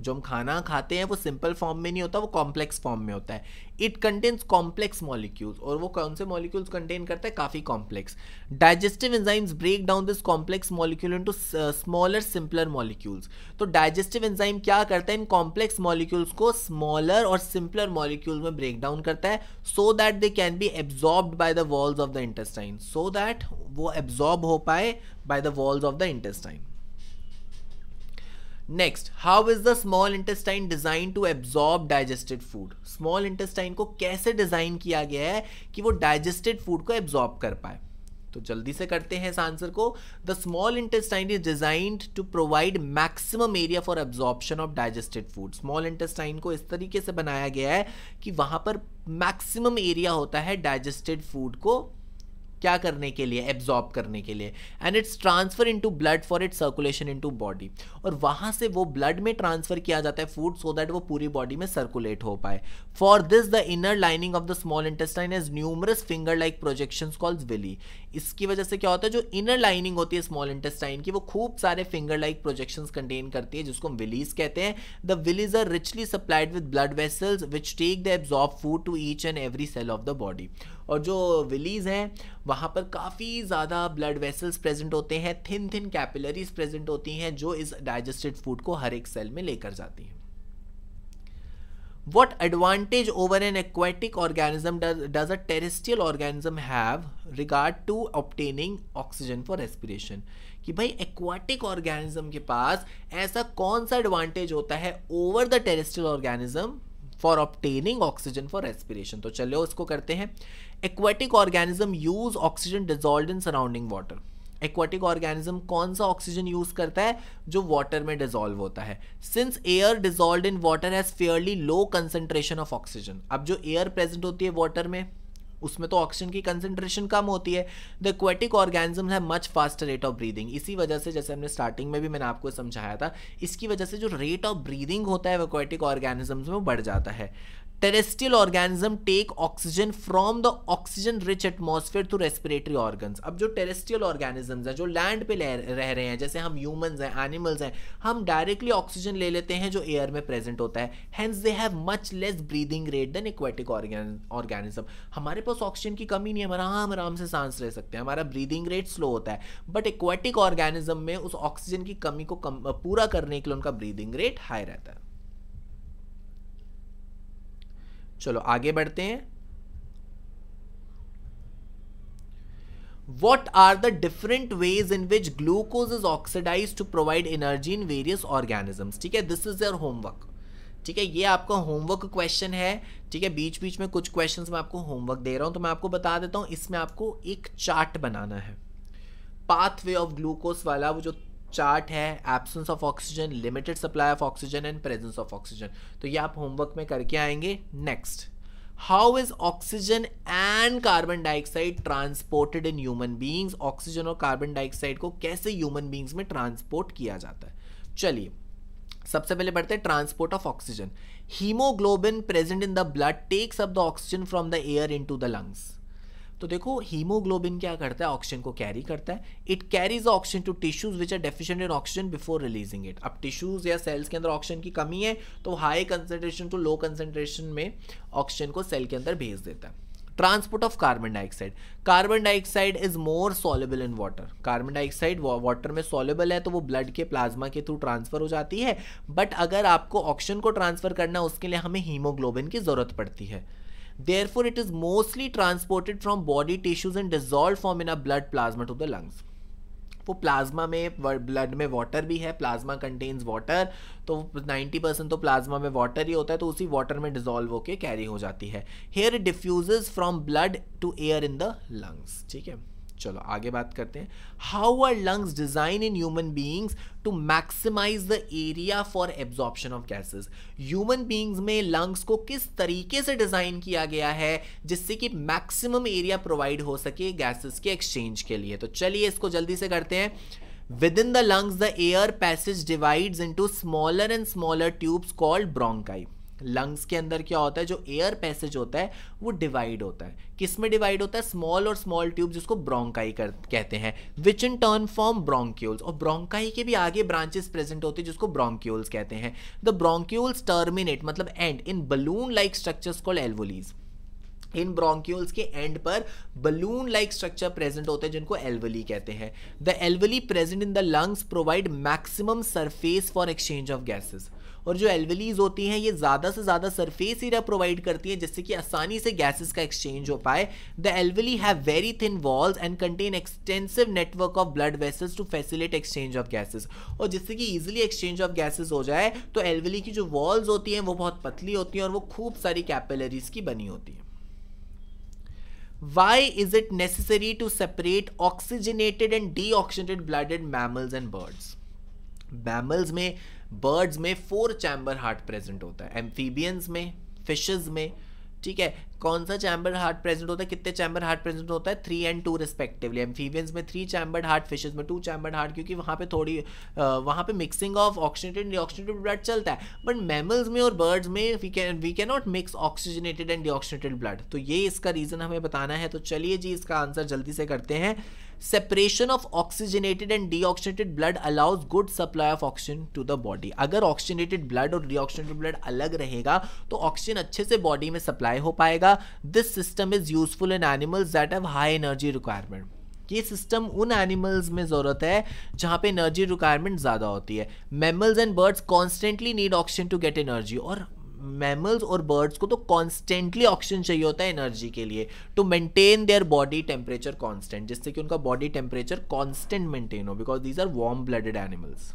जो हम खाना खाते हैं वो सिंपल फॉर्म में नहीं होता वो कॉम्प्लेक्स फॉर्म में होता है इट कंटेन्स कॉम्प्लेक्स मॉलिक्यूल्स और वो कौन से मॉलिक्यूल्स कंटेन करता है काफ़ी complex digestive enzymes break down this complex molecule into smaller simpler molecules तो डाइजेस्टिव एंजाइम क्या करता है इन कॉम्प्लेक्स मॉलिक्यूल्स को स्मॉलर और सिंपलर मॉलिक्यूल में ब्रेक डाउन करता है so that they can be absorb by the walls of the intestine so that वो एब्जॉर्ब हो पाए by the walls of the intestine next how is the small intestine design to absorb digested food small intestine को कैसे design किया गया है कि वो डाइजेस्टेड फूड को एब्जॉर्ब कर पाए तो जल्दी से करते हैं इस आंसर को the small intestine is designed to provide maximum area for absorption of digested food small intestine को इस तरीके से बनाया गया है कि वहां पर मैक्सिमम एरिया होता है डाइजेस्टेड फूड को क्या करने के लिए एब्जॉर्ब करने के लिए and its transfer into blood for its circulation into body और वहाँ से वो ब्लड में ट्रांसफर किया जाता है फूड सो दैट वो पूरी बॉडी में सर्कुलेट हो पाए for this the inner lining of the small intestine has numerous finger like projection calls villi इसकी वजह से क्या होता है जो इनर लाइनिंग होती है स्मॉल इंटेस्टाइन की वो खूब सारे फिंगर लाइक प्रोजेक्शन कंटेन करती है जिसको हम विलीज कहते हैं the villi are richly supplied with blood vessels which take the absorb food to each and every cell of the body और जो विलीज़ हैं वहाँ पर काफ़ी ज़्यादा ब्लड वेसल्स प्रेजेंट होते हैं थिन थिन कैपिलरीज प्रेजेंट होती हैं जो इस डाइजेस्टेड फूड को हर एक सेल में लेकर जाती हैं what advantage over an aquatic organism does a a organism have regard to obtaining oxygen for respiration कि भाई एक्वाटिक ऑर्गेनिज्म के पास ऐसा कौन सा एडवांटेज होता है over the terrestrial organism for obtaining oxygen for respiration तो चलो इसको करते हैं aquatic organism use oxygen dissolve in surrounding water aquatic organism कौन सा ऑक्सीजन यूज करता है जो वाटर में डिजोल्व होता है since air dissolve in water has fairly low concentration of oxygen अब जो एयर प्रेजेंट होती है वाटर में उसमें तो ऑक्सीजन की कंसेंट्रेशन कम होती है द एक्वेटिक ऑर्गेनिज्म है much faster rate of breathing इसी वजह से जैसे हमने स्टार्टिंग में भी मैंने आपको समझाया था इसकी वजह से जो रेट ऑफ ब्रीदिंग होता है एक्वेटिक ऑर्गेनिज्म में वो बढ़ जाता है terrestrial organism take oxygen from the oxygen rich atmosphere through respiratory organs अब जो टेरेस्ट्रियल ऑर्गेनिज्म हैं जो लैंड पे रह रहे हैं जैसे हम ह्यूमंस हैं एनिमल्स हैं हम डायरेक्टली ऑक्सीजन ले लेते हैं जो एयर में प्रेजेंट होता है hence they have much less breathing rate than aquatic organism हमारे पास ऑक्सीजन की कमी नहीं है हम आराम आराम से सांस ले सकते हैं हमारा ब्रीदिंग रेट स्लो होता है बट इक्वेटिक ऑर्गेनिज्म में उस ऑक्सीजन की कमी को कम, पूरा करने के लिए उनका ब्रीदिंग रेट हाई रहता है चलो आगे बढ़ते हैं what are the different ways in which glucose is oxidize to provide energy in various organisms? ठीक है दिस इज योर होमवर्क ठीक है ये आपका होमवर्क क्वेश्चन है ठीक है बीच बीच में कुछ क्वेश्चंस मैं आपको होमवर्क दे रहा हूं तो मैं आपको बता देता हूं इसमें आपको एक चार्ट बनाना है पाथवे ऑफ ग्लूकोज वाला वो जो चार्ट है absence of oxygen limited supply of oxygen and presence of oxygen तो ये आप होमवर्क में करके आएंगे next how is oxygen and carbon dioxide transported in human beings oxygen और कार्बन डाइऑक्साइड को कैसे ह्यूमन बींग्स में ट्रांसपोर्ट किया जाता है चलिए सबसे पहले बढ़ते हैं transport of oxygen haemoglobin present in the blood takes up the oxygen from the air in to the lungs तो देखो हीमोग्लोबिन क्या करता है ऑक्सीजन को कैरी करता है it carries oxygen to tissues which are deficient in oxygen before releasing it अब tissues या सेल्स के अंदर ऑक्सीजन की कमी है तो high concentration to low concentration में ऑक्सीजन को सेल के अंदर भेज देता है transport of carbon dioxide carbon dioxide is more soluble in water carbon dioxide water में सॉलेबल है तो वो ब्लड के प्लाज्मा के थ्रू ट्रांसफर हो जाती है बट अगर आपको ऑक्सीजन को ट्रांसफर करना उसके लिए हमें हीमोग्लोबिन की जरूरत पड़ती है Therefore, it is mostly transported from body tissues and dissolved form in a blood plasma to the lungs. वो प्लाज्मा में ब्लड में वाटर भी है प्लाज्मा कंटेन्स वाटर तो 90 परसेंट तो प्लाज्मा में वाटर ही होता है तो उसी वाटर में डिजोल्व होके कैरी हो जाती है here diffuses from blood to air in the lungs ठीक है चलो आगे बात करते हैं how are lungs design in human beings to maximize the area for absorption of gases human beings में लंग्स को किस तरीके से डिजाइन किया गया है जिससे कि मैक्सिमम एरिया प्रोवाइड हो सके गैसेस के एक्सचेंज के लिए तो चलिए इसको जल्दी से करते हैं within the lungs the air passage divides into smaller and smaller tubes called bronchi lungs के अंदर क्या होता है जो एयर पैसेज होता है वो डिवाइड होता है किस में डिवाइड होता है स्मॉल और स्मॉल ट्यूब जिसको ब्रोंकाई कर कहते हैं which in turn form bronchioles और ब्रोंकाई के भी आगे ब्रांचेस प्रेजेंट होते हैं जिसको ब्रोंक्यूल्स कहते हैं द ब्रोंक्यूल्स टर्मिनेट मतलब end in balloon like structures call alveoli इन ब्रोंक्यूल्स के एंड पर बलून लाइक स्ट्रक्चर प्रेजेंट होते हैं जिनको एल्वली कहते हैं the alveoli present in the lungs provide maximum surface for exchange of gases और जो एल्वेलीज होती हैं ये ज़्यादा से ज़्यादा सरफेस एरिया प्रोवाइड करती हैं जिससे कि आसानी से गैसेस का एक्सचेंज हो पाए the alveoli have very thin walls and contain extensive network of blood vessels to facilitate exchange of gases और जिससे कि ईजिली एक्सचेंज ऑफ गैसेज हो जाए तो एल्वेली की जो वॉल्स होती हैं वो बहुत पतली होती हैं और वो खूब सारी कैपेलरीज की बनी होती हैं why is it necessary to separate oxygenated and deoxygenated blooded mammals and birds mammals में बर्ड्स में फोर चैम्बर हार्ट प्रेजेंट होता है एम्फीबियंस में फिशेज में ठीक है कौन सा चैम्बर हार्ट प्रेजेंट होता है कितने चैम्बर हार्ट प्रेजेंट होता है three and two respectively amphibians में थ्री चैम्बर्ड हार्ट फिशेज में टू चैम्बर्ड हार्ट क्योंकि वहाँ पे थोड़ी वहाँ पे mixing of oxygenated deoxygenated blood चलता है बट मैमल्स में और बर्ड्स में we can we can not mix oxygenated and deoxygenated blood तो ये इसका रीज़न हमें बताना है तो चलिए जी इसका आंसर जल्दी से करते हैं separation of oxygenated and deoxygenated blood allows good supply of oxygen to the body अगर ऑक्सीजनेटेड ब्लड और डीऑक्सीजनेटेड ब्लड अलग रहेगा तो ऑक्सीजन अच्छे से बॉडी में सप्लाई हो पाएगा this system is useful in animals that have high energy requirement ये सिस्टम उन एनिमल्स में ज़रूरत है जहाँ पे एनर्जी रिक्वायरमेंट ज़्यादा होती है mammals and birds constantly need oxygen to get energy और मैमल्स और बर्ड्स को तो कॉन्स्टेंटली ऑक्सीजन चाहिए होता है एनर्जी के लिए to maintain their body temperature constant जिससे कि उनका बॉडी टेम्परेचर कॉन्स्टेंट मेंटेन हो because these are warm blooded animals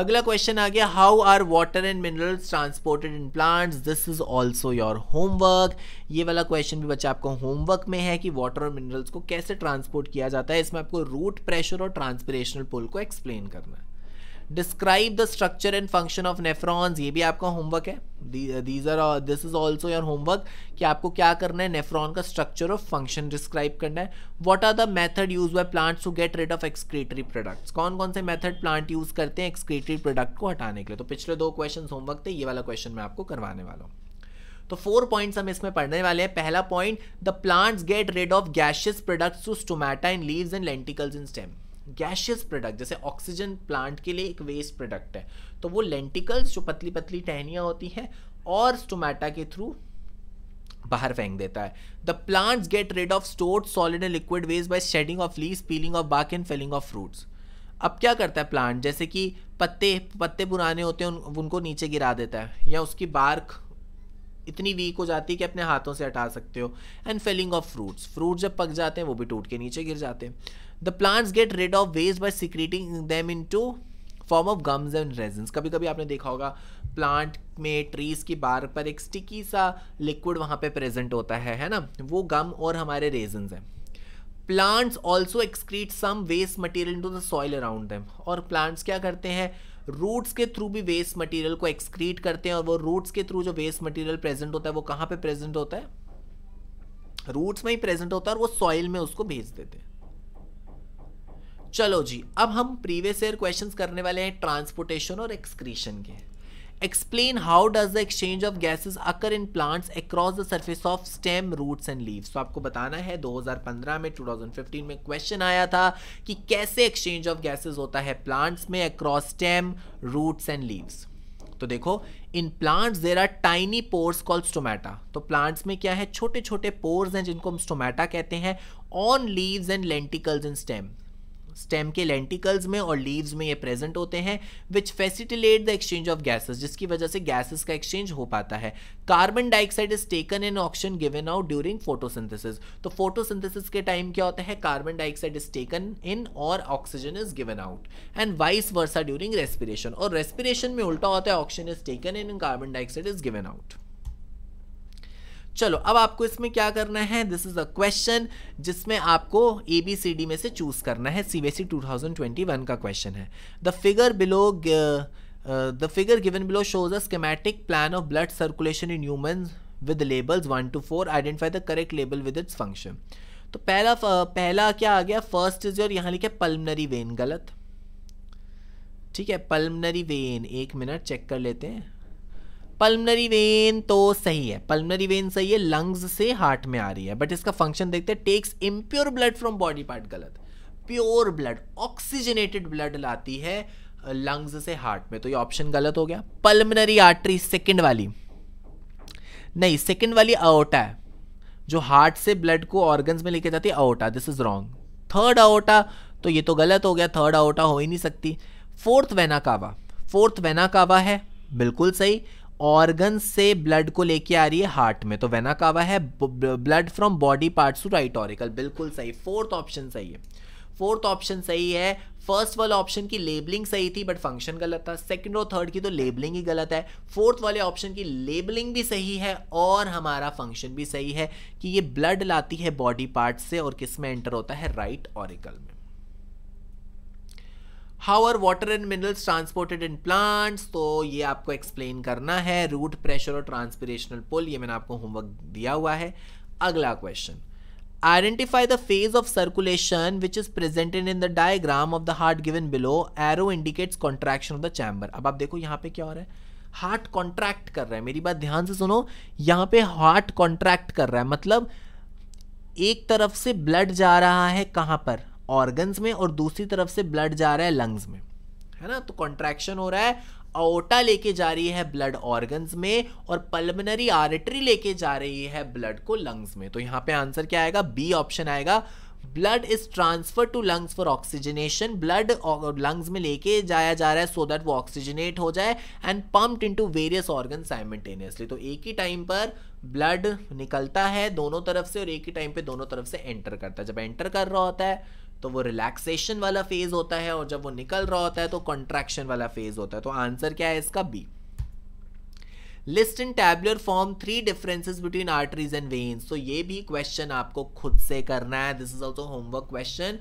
अगला क्वेश्चन आ गया how are water and minerals transported in plants this is also your homework ये वाला क्वेश्चन भी बच्चा आपको होमवर्क में है कि वाटर और मिनरल्स को कैसे ट्रांसपोर्ट किया जाता है इसमें आपको रूट प्रेशर और ट्रांसपरेशनल पुल को एक्सप्लेन करना है describe the structure and function of nephrons ये भी आपका होमवर्क है these are this is also your homework कि आपको क्या करना है नेफ्रॉन का स्ट्रक्चर और फंक्शन डिस्क्राइब करना है what are the method use by plants to get rid of excretory products कौन कौन से मेथड प्लांट यूज करते हैं एक्सक्रेटरी प्रोडक्ट को हटाने के लिए तो पिछले दो क्वेश्चन होमवर्क थे ये वाला क्वेश्चन मैं आपको करवाने वाला हूँ तो फोर पॉइंट्स हम इसमें पढ़ने वाले हैं पहला point the plants get rid of gaseous products to stomata in leaves and lenticels in stem gaseous product जैसे ऑक्सीजन प्लांट के लिए एक वेस्ट प्रोडक्ट है तो वो लेंटिकल्स जो पतली पतली टहनियाँ होती हैं और स्टोमेटा के थ्रू बाहर फेंक देता है the plants get rid of stored solid and liquid waste by shedding of leaves peeling of bark and felling of fruits अब क्या करता है प्लांट जैसे कि पत्ते पत्ते पुराने होते हैं उन, उनको नीचे गिरा देता है या उसकी बार्क इतनी वीक हो जाती है कि अपने हाथों से हटा सकते हो and felling of fruits fruit जब पक जाते हैं वो भी टूट के नीचे गिर जाते हैं the plants get rid of waste by secreting them in to form of gums and resin कभी कभी आपने देखा होगा प्लांट में ट्रीज की बार पर एक स्टिकी सा लिक्विड वहाँ पर प्रेजेंट होता है है ना वो गम और हमारे रेजेंस हैं plants also excrete some waste material to the soil around them और प्लांट्स क्या करते हैं रूट्स के थ्रू भी वेस्ट मटीरियल को एक्सक्रीट करते हैं और वो रूट्स के थ्रू जो वेस्ट मटीरियल प्रेजेंट होता है वो कहाँ पर प्रेजेंट होता है रूट्स में ही प्रेजेंट होता है और वो सॉइल में उसको भेज देते हैं चलो जी अब हम प्रीवियस ईयर क्वेश्चन करने वाले हैं ट्रांसपोर्टेशन और एक्सक्रीशन के explain how does the exchange of gases occur in plants across the surface of stem roots and leave तो आपको बताना है 2015 में 2015 में क्वेश्चन आया था कि कैसे एक्सचेंज ऑफ गैसेज होता है प्लांट्स में across stem roots and leaves तो देखो in plants there are tiny pores call stomata तो प्लांट्स में क्या है छोटे छोटे पोर्स हैं जिनको हम स्टोमैटा कहते हैं on leaves and lenticels in stem stem के लेंटिकल्स में और लीव्स में ये प्रेजेंट होते हैं which facilitate the exchange of gases जिसकी वजह से गैसेस का एक्सचेंज हो पाता है carbon dioxide is taken in oxygen given out during photosynthesis तो फोटोसिंथेसिस के टाइम क्या होता है carbon dioxide is taken in और oxygen is given out and vice versa during respiration और रेस्पिरेशन में उल्टा होता है oxygen is taken in carbon dioxide is given out चलो अब आपको इसमें क्या करना है दिस इज अ क्वेश्चन जिसमें आपको ए बी सी डी में से चूज करना है C B S E two thousand twenty one का क्वेश्चन है the figure below the figure given below shows a schematic plan of blood circulation in human with labels one two four identify the correct label with its function तो पहला uh, पहला क्या आ गया first is your यहाँ लिखे pulmonary when गलत ठीक है पल्मनरी वेन एक मिनट चेक कर लेते हैं पल्मनरी वेन तो सही है पल्मनरी वेन सही है लंग्स से हार्ट में आ रही है बट इसका फंक्शन देखते हैं takes impure blood from body part गलत प्योर ब्लड ऑक्सीजनेटेड ब्लड लाती है लंग्स से हार्ट में तो ये ऑप्शन गलत हो गया पल्मनरी आर्टरी सेकेंड वाली नहीं सेकेंड वाली अओटा है जो हार्ट से ब्लड को ऑर्गन्स में लेके जाती है aorta this is wrong third aorta तो ये तो गलत हो गया थर्ड अओटा हो ही नहीं सकती fourth vena fourth vena cava है बिल्कुल सही ऑर्गन से ब्लड को लेके आ रही है हार्ट में तो वेना कावा है blood from body parts to right auricle बिल्कुल सही फोर्थ ऑप्शन सही है फोर्थ ऑप्शन सही है फर्स्ट वाला ऑप्शन की लेबलिंग सही थी बट फंक्शन गलत था सेकंड और थर्ड की तो लेबलिंग ही गलत है फोर्थ वाले ऑप्शन की लेबलिंग भी सही है और हमारा फंक्शन भी सही है कि ये ब्लड लाती है बॉडी पार्ट से और किस में एंटर होता है राइट right ऑरिकल में how are water and minerals transported in plants तो ये आपको एक्सप्लेन करना है रूट प्रेशर और ट्रांसपिरेशनल पुल ये मैंने आपको होमवर्क दिया हुआ है अगला question identify the phase of circulation which is presented in the diagram of the heart given below arrow indicates contraction of the chamber अब आप देखो यहाँ पे क्या हो रहा है हार्ट कॉन्ट्रैक्ट कर रहा है मेरी बात ध्यान से सुनो यहाँ पे हार्ट कॉन्ट्रैक्ट कर रहा है मतलब एक तरफ से ब्लड जा रहा है कहाँ पर ऑर्गन्स में और दूसरी तरफ से ब्लड जा रहा है लंग्स में है ना तो कॉन्ट्रैक्शन हो रहा है ओटा लेके जा रही है ब्लड ऑर्गन्स में और पल्मनरी आर्टरी लेके जा रही है ब्लड को लंग्स में तो यहाँ पे आंसर क्या आएगा बी ऑप्शन आएगा blood is transfer to lungs for oxygenation blood lungs में लेके जाया जा रहा है सो दैट वो ऑक्सीजनेट हो जाए and pumped into various organ simultaneously तो एक ही टाइम पर ब्लड निकलता है दोनों तरफ से और एक ही टाइम पे दोनों तरफ से एंटर करता है जब एंटर कर रहा होता है तो वो रिलैक्सेशन वाला फेज होता है और जब वो निकल रहा होता है तो कॉन्ट्रैक्शन वाला फेज होता है तो आंसर क्या है इसका B list in tablet form three differences between arteries and veins तो ये भी क्वेश्चन आपको खुद से करना है this is also homework question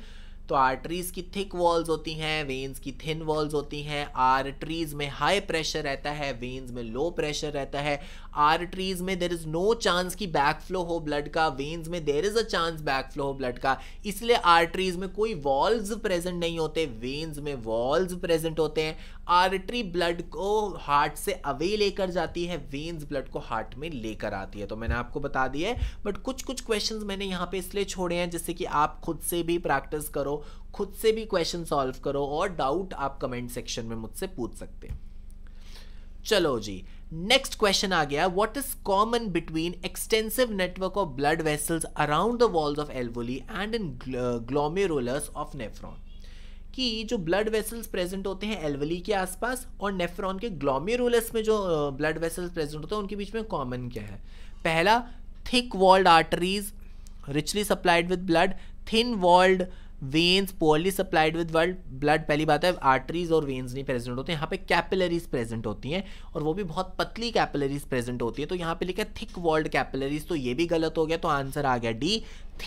तो आर्टरीज की थिक वॉल्स होती हैं वेन्स की थिन वॉल्स होती हैं आर्टरीज में हाई प्रेशर रहता है वेन्स में लो प्रेशर रहता है आर्टरीज में देर इज़ नो चांस कि बैक फ्लो हो ब्लड का वेन्स में there is a chance back flow हो ब्लड का इसलिए आर्टरीज में कोई वॉल्व प्रेजेंट नहीं होते वेन्स में वॉल्व प्रेजेंट होते हैं आर्टरी ब्लड को हार्ट से अवे लेकर जाती है वेन्स ब्लड को हार्ट में लेकर आती है तो मैंने आपको बता दिया है बट कुछ कुछ क्वेश्चन मैंने यहाँ पे इसलिए छोड़े हैं जिससे कि आप खुद से भी प्रैक्टिस करो खुद से भी क्वेश्चन सॉल्व करो और डाउट आप कमेंट सेक्शन में मुझसे पूछ सकते हैं चलो जी नेक्स्ट क्वेश्चन आ गया what is common between extensive network of blood vessels around the walls of alveoli and in glomerulus of nephron कि जो ब्लड वेसल्स प्रेजेंट होते हैं एलवली के आसपास और नेफ्रॉन के ग्लोमेरुलस में जो ब्लड वेसल्स प्रेजेंट होते हैं उनके बीच में कॉमन क्या है पहला thick walled arteries richly supplied with blood thin walled veins poorly supplied with world blood पहली बात है आर्टरीज और वेन्स नहीं प्रेजेंट होते हैं यहाँ पे कैपिलरीज प्रेजेंट होती हैं और वो भी बहुत पतली कैपिलरीज प्रेजेंट होती है तो यहाँ पे लिखा है थिक वॉल्ड कैपिलरीज तो ये भी गलत हो गया तो आंसर आ गया D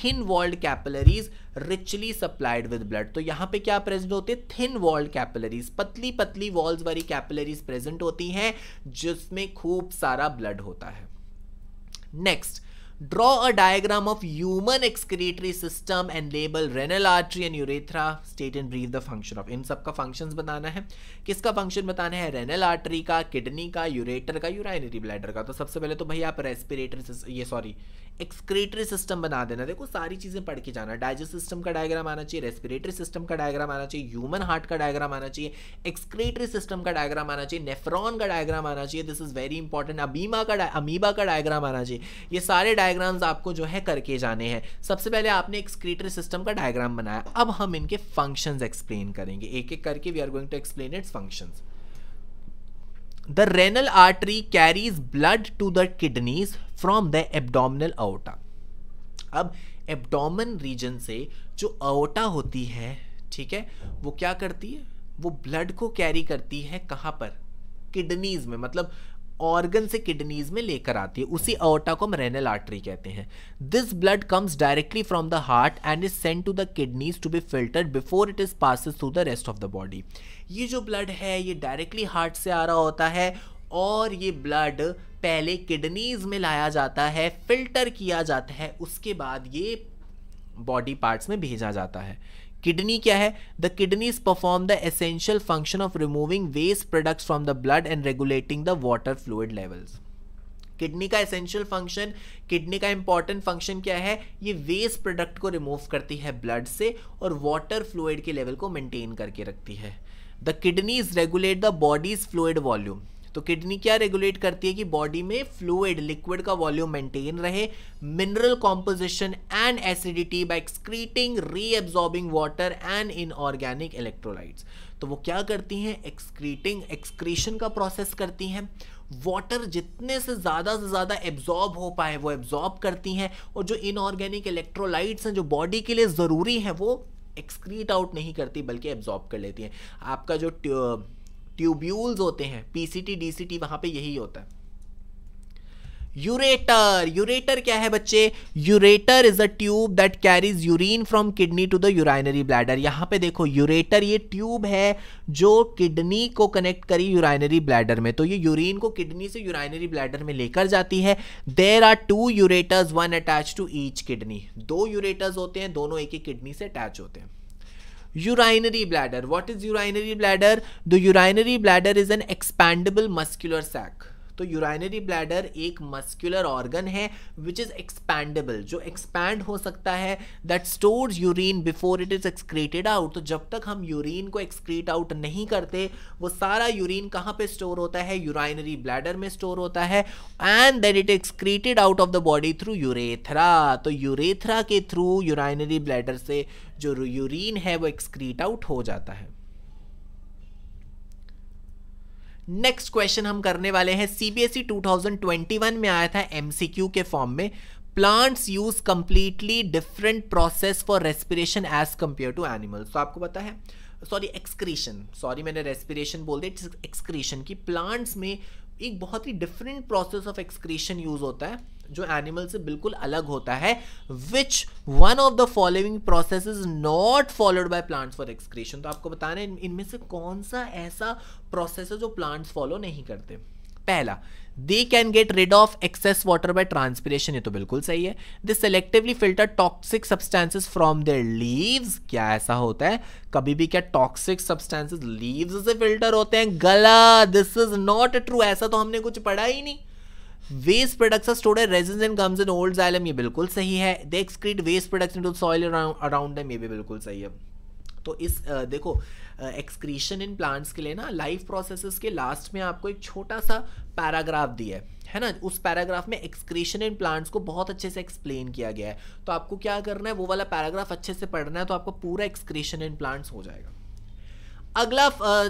thin walled capillaries richly supplied with blood तो यहाँ पे क्या प्रेजेंट होते हैं थिन वॉल्ड कैपिलरीज पतली पतली वॉल्स वाली कैपिलरीज प्रेजेंट होती हैं जिसमें खूब सारा ब्लड होता है next Draw a diagram of human excretory system and label renal artery and urethra. State and brief the function of. इन सबका functions बताना है किसका function बताना है renal artery का kidney का ureter का urinary bladder का तो सबसे पहले तो भाई आप respiratory ये sorry एक्सक्रेटरी सिस्टम बना देना देखो सारी चीज़ें पढ़ के जाना डाइजेस्ट सिस्टम का डायग्राम आना चाहिए रेस्पिरेटरी सिस्टम का डायग्राम आना चाहिए ह्यूमन हार्ट का डायग्राम आना चाहिए एक्सक्रेटरी सिस्टम का डायग्राम आना चाहिए नेफ्रॉन का डायग्राम आना चाहिए दिस इज वेरी इंपॉर्टेंट अबीमा का अमीबा का डायग्राम आना चाहिए ये सारे डायग्राम डायग्राम्स आपको जो है करके जाने हैं सबसे पहले आपने एक एक्सक्रीटरी सिस्टम का डायग्राम बनाया अब हम इनके फंक्शंस एक्सप्लेन करेंगे एक एक करके we are going to explain its functions the renal artery carries blood to the kidneys from the abdominal aorta अब एब्डोमन रीजन से जो अवटा होती है ठीक है वो क्या करती है वो ब्लड को कैरी करती है कहाँ पर किडनीज में मतलब ऑर्गन से किडनीज में लेकर आती है उसी अवटा को हम रेनल आर्टरी कहते हैं this blood comes directly from the heart and is send to the kidneys to be filtered before it is passes through the rest of the body ये जो ब्लड है ये डायरेक्टली हार्ट से आ रहा होता है और ये ब्लड पहले किडनीज में लाया जाता है फिल्टर किया जाता है उसके बाद ये बॉडी पार्ट्स में भेजा जाता है किडनी क्या है the kidneys perform the essential function of removing waste products from the blood and regulating the water fluid levels kidney का एसेंशियल फंक्शन किडनी का इंपॉर्टेंट फंक्शन क्या है ये वेस्ट प्रोडक्ट को रिमूव करती है ब्लड से और वाटर फ्लूड के लेवल को मेंटेन करके रखती है the kidneys regulate the body's fluid volume तो किडनी क्या रेगुलेट करती है कि बॉडी में फ्लूड लिक्विड का वॉल्यूम मेंटेन रहे mineral composition and acidity by excreting absorbing water and inorganic electrolytes तो वो क्या करती हैं एक्सक्रीटिंग एक्सक्रीशन का प्रोसेस करती हैं वाटर जितने से ज़्यादा से ज़्यादा एब्जॉर्ब हो पाए वो एब्जॉर्ब करती हैं और जो इनऑर्गेनिक इलेक्ट्रोलाइट्स हैं जो बॉडी के लिए ज़रूरी हैं वो एक्सक्रीट आउट नहीं करती बल्कि एब्जॉर्ब कर लेती हैं आपका जो ट्यूब्यूल्स होते हैं पीसीटी डीसीटी वहां पे यही होता है यूरेटर यूरेटर क्या है बच्चे ureter is a tube that carries urine from kidney to the urinary bladder यहाँ पे देखो यूरेटर ये ट्यूब है जो किडनी को कनेक्ट करी यूराइनरी ब्लैडर में तो ये यूरिन को किडनी से यूराइनरी ब्लैडर में लेकर जाती है there are two ureters one attach to each kidney दो यूरेटर्स होते हैं दोनों एक ही किडनी से अटैच होते हैं urinary bladder what is urinary bladder the urinary bladder is an expandable muscular sac तो यूराइनरी ब्लैडर एक मस्कुलर ऑर्गन है विच इज़ एक्सपैंडेबल जो एक्सपैंड हो सकता है that store urine before it is excreted out तो जब तक हम यूरिन को एक्सक्रीट आउट नहीं करते वो सारा यूरिन कहाँ पे स्टोर होता है यूराइनरी ब्लैडर में स्टोर होता है and then it excreted out of the body through urethra तो यूरेथ्रा के थ्रू यूराइनरी ब्लैडर से जो यूरिन है वो एक्सक्रीट आउट हो जाता है नेक्स्ट क्वेश्चन हम करने वाले हैं सीबीएसई 2021 e में आया था एमसीक्यू के फॉर्म में plants use completely different process for respiration as compare to animals तो आपको पता है सॉरी एक्सक्रीशन सॉरी मैंने रेस्पिरेशन बोल दिया एक्सक्रीशन की प्लांट्स में एक बहुत ही different process of excretion use होता है जो एनिमल से बिल्कुल अलग होता है which one of the following process is not followed by plants for excretion तो आपको बताना है इनमें से कौन सा ऐसा प्रोसेस है जो प्लांट्स फॉलो नहीं करते पहला they can get rid of excess water by transpiration ये तो बिल्कुल सही है they selectively filter toxic substances from their leaves क्या ऐसा होता है कभी भी क्या टॉक्सिक सब्सटेंसेज लीव्स से फिल्टर होते हैं गला दिस इज नॉट ट्रू ऐसा तो हमने कुछ पढ़ा ही नहीं waste products store stored and comes in old xylem ये बिल्कुल सही है they excrete waste products into soil around them ये भी बिल्कुल सही है तो इस देखो एक्सक्रीशन इन प्लांट्स के लिए ना लाइफ प्रोसेसेस के लास्ट में आपको एक छोटा सा पैराग्राफ दिया है है ना उस पैराग्राफ में एक्सक्रीशन इन प्लांट्स को बहुत अच्छे से एक्सप्लेन किया गया है तो आपको क्या करना है वो वाला पैराग्राफ अच्छे से पढ़ना है तो आपका पूरा एक्सक्रीशन इन प्लांट्स हो जाएगा अगला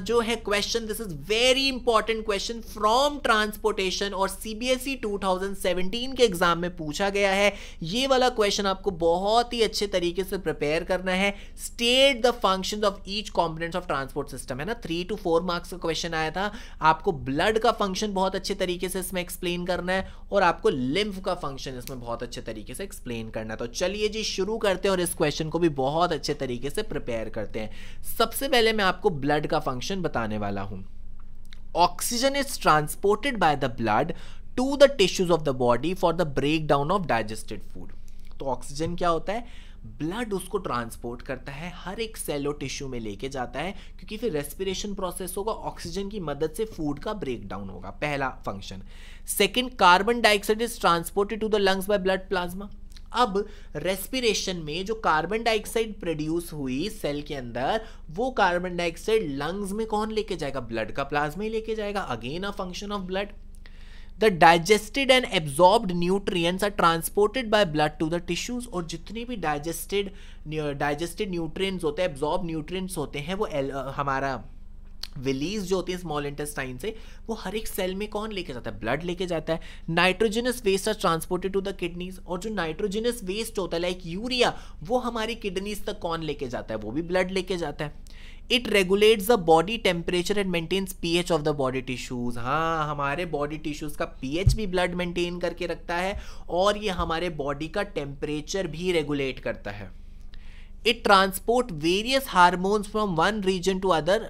जो है question this is very important question from transportation और सीबीएसई 2017 e के एग्जाम में पूछा गया है ये वाला क्वेश्चन आपको बहुत ही अच्छे तरीके से प्रिपेयर करना है state the function of each components of transport system है ना थ्री टू फोर मार्क्स का क्वेश्चन आया था आपको ब्लड का फंक्शन बहुत अच्छे तरीके से इसमें एक्सप्लेन करना है और आपको लिम्फ का फंक्शन इसमें बहुत अच्छे तरीके से एक्सप्लेन करना है तो चलिए जी शुरू करते हैं और इस क्वेश्चन को भी बहुत अच्छे तरीके से प्रिपेयर करते हैं सबसे पहले मैं आपको ब्लड का फंक्शन बताने वाला हूं oxygen is transported by the blood to the tissues of the body for the break down of digested food तो ऑक्सीजन क्या होता है ब्लड उसको ट्रांसपोर्ट करता है हर एक सेलो टिश्यू में लेके जाता है क्योंकि फिर रेस्पिरेशन प्रोसेस होगा ऑक्सीजन की मदद से फूड का ब्रेक डाउन होगा पहला function second carbon dioxide is transported to the lungs by blood plasma अब रेस्पिरेशन में जो कार्बन डाइऑक्साइड प्रोड्यूस हुई सेल के अंदर वो कार्बन डाइऑक्साइड लंग्स में कौन लेके जाएगा ब्लड का प्लाज्मा ही लेके जाएगा again a function of blood the digested and absorbed nutrients are transported by blood to the tissues और जितने भी डाइजेस्टेड डाइजेस्टेड न्यूट्रिएंट्स होते हैं एब्जॉर्ब न्यूट्रिएंट्स होते हैं वो हमारा विलीज जो होती है स्मॉल इंटेस्टाइन से वो हर एक सेल में कौन लेके जाता है ब्लड लेके जाता है nitrogenous waste are transported to the kidneys और जो नाइट्रोजनस वेस्ट होता है लाइक यूरिया वो हमारी किडनीज तक कौन लेके जाता है वो भी ब्लड लेके जाता है it regulates the body temperature and maintains pH of the body tissues हाँ हमारे बॉडी टिश्यूज का पीएच भी ब्लड मेंटेन करके रखता है और ये हमारे बॉडी का टेम्परेचर भी रेगुलेट करता है it transport various hormones from one region to other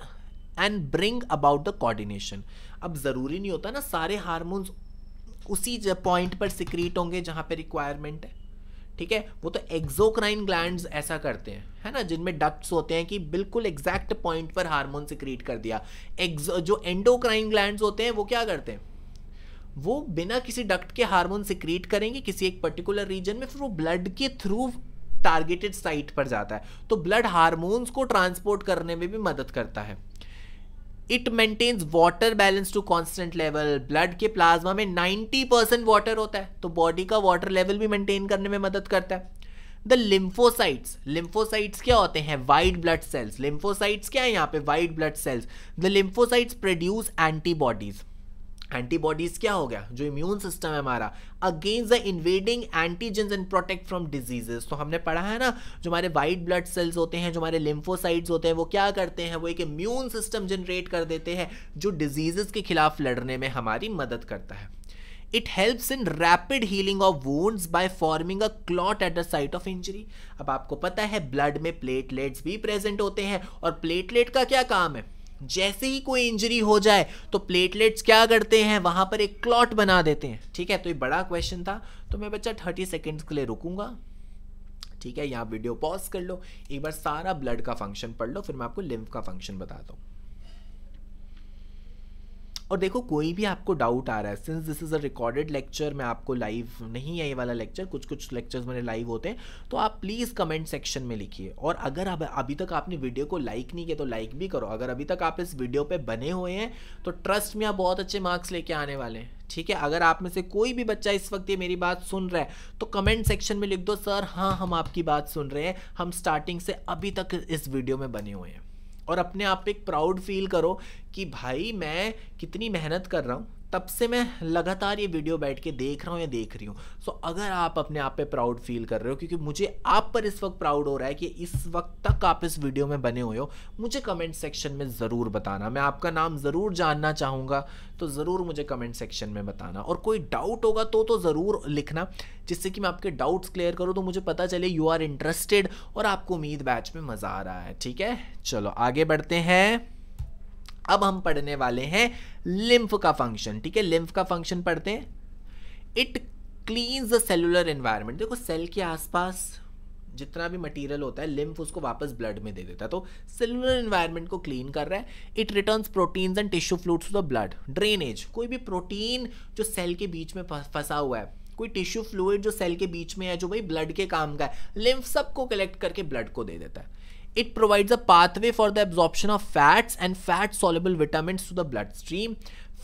and bring about the coordination अब ज़रूरी नहीं होता ना सारे हारमोन्स उसी पॉइंट पर सिक्रीट होंगे जहाँ पर रिक्वायरमेंट है ठीक है वो तो एक्जोक्राइन ग्लैंड ऐसा करते हैं है ना जिनमें डक्ट्स होते हैं कि बिल्कुल एग्जैक्ट पॉइंट पर हार्मोन सिक्रीट कर दिया एक्जो जो एंडोक्राइन ग्लैंड होते हैं वो क्या करते हैं वो बिना किसी डक्ट के हार्मोन सिक्रीट करेंगे किसी एक पर्टिकुलर रीजन में फिर वो ब्लड के थ्रू टारगेटेड साइट पर जाता है तो ब्लड हार्मोन्स को ट्रांसपोर्ट करने में भी मदद करता है it maintains water balance to constant level blood के प्लाज्मा में 90 परसेंट वाटर होता है तो बॉडी का वाटर लेवल भी मेंटेन करने में मदद करता है द लिम्फोसाइट्स लिम्फोसाइट्स क्या होते हैं वाइट ब्लड सेल्स लिम्फोसाइट्स क्या है यहाँ पे white blood cells the lymphocytes produce antibodies antibodies क्या हो गया जो इम्यून सिस्टम है हमारा against the invading antigens and protect from diseases तो हमने पढ़ा है ना जो हमारे वाइट ब्लड सेल्स होते हैं जो हमारे लिम्फोसाइड्स होते हैं वो क्या करते हैं वो एक इम्यून सिस्टम जनरेट कर देते हैं जो डिजीजेस के खिलाफ लड़ने में हमारी मदद करता है it helps in rapid healing of wounds by forming a clot at the site of injury अब आपको पता है ब्लड में प्लेटलेट्स भी प्रेजेंट होते हैं और प्लेटलेट का क्या काम है जैसे ही कोई इंजरी हो जाए तो प्लेटलेट्स क्या करते हैं वहां पर एक क्लॉट बना देते हैं ठीक है तो ये बड़ा क्वेश्चन था तो मैं बच्चा थर्टी सेकेंड्स के लिए रुकूंगा ठीक है यहाँ वीडियो पॉज कर लो एक बार सारा ब्लड का फंक्शन पढ़ लो फिर मैं आपको लिम्फ का फंक्शन बताता हूँ और देखो कोई भी आपको डाउट आ रहा है since this is a recorded lecture मैं आपको लाइव नहीं है ये वाला लेक्चर कुछ कुछ लेक्चर्स मेरे लाइव होते हैं तो आप प्लीज़ कमेंट सेक्शन में लिखिए और अगर अब अभी तक आपने वीडियो को लाइक नहीं किया तो लाइक भी करो अगर अभी तक आप इस वीडियो पर बने हुए हैं तो ट्रस्ट में आप बहुत अच्छे मार्क्स लेके आने वाले हैं ठीक है अगर आप में से कोई भी बच्चा इस वक्त ये मेरी बात सुन रहा है तो कमेंट सेक्शन में लिख दो सर हाँ हम आपकी बात सुन रहे हैं हम स्टार्टिंग से अभी तक इस वीडियो में बने हुए हैं और अपने आप पे एक प्राउड फील करो कि भाई मैं कितनी मेहनत कर रहा हूँ तब से मैं लगातार ये वीडियो बैठ के देख रहा हूँ या देख रही हूँ सो so, अगर आप अपने आप पे प्राउड फील कर रहे हो क्योंकि मुझे आप पर इस वक्त प्राउड हो रहा है कि इस वक्त तक आप इस वीडियो में बने हुए हो मुझे कमेंट सेक्शन में ज़रूर बताना मैं आपका नाम ज़रूर जानना चाहूँगा तो ज़रूर मुझे कमेंट सेक्शन में बताना और कोई डाउट होगा तो तो ज़रूर लिखना जिससे कि मैं आपके डाउट्स क्लियर करूँ तो मुझे पता चले यू आर इंटरेस्टेड और आपको उम्मीद बैच में मज़ा आ रहा है ठीक है चलो आगे बढ़ते हैं अब हम पढ़ने वाले हैं लिम्फ का फंक्शन ठीक है लिम्फ का फंक्शन पढ़ते हैं it cleans the cellular environment देखो सेल के आसपास जितना भी मटेरियल होता है लिम्फ उसको वापस ब्लड में दे देता है तो सेलुलर इन्वायरमेंट को क्लीन कर रहा है it returns proteins and tissue fluids to the blood drainage कोई भी प्रोटीन जो सेल के बीच में फंसा हुआ है कोई टिश्यू फ्लूड जो सेल के बीच में है जो भाई ब्लड के काम का है लिम्फ सबको कलेक्ट करके ब्लड को दे देता है provides a pathway for the the of fats and fat fat vitamin to the bloodstream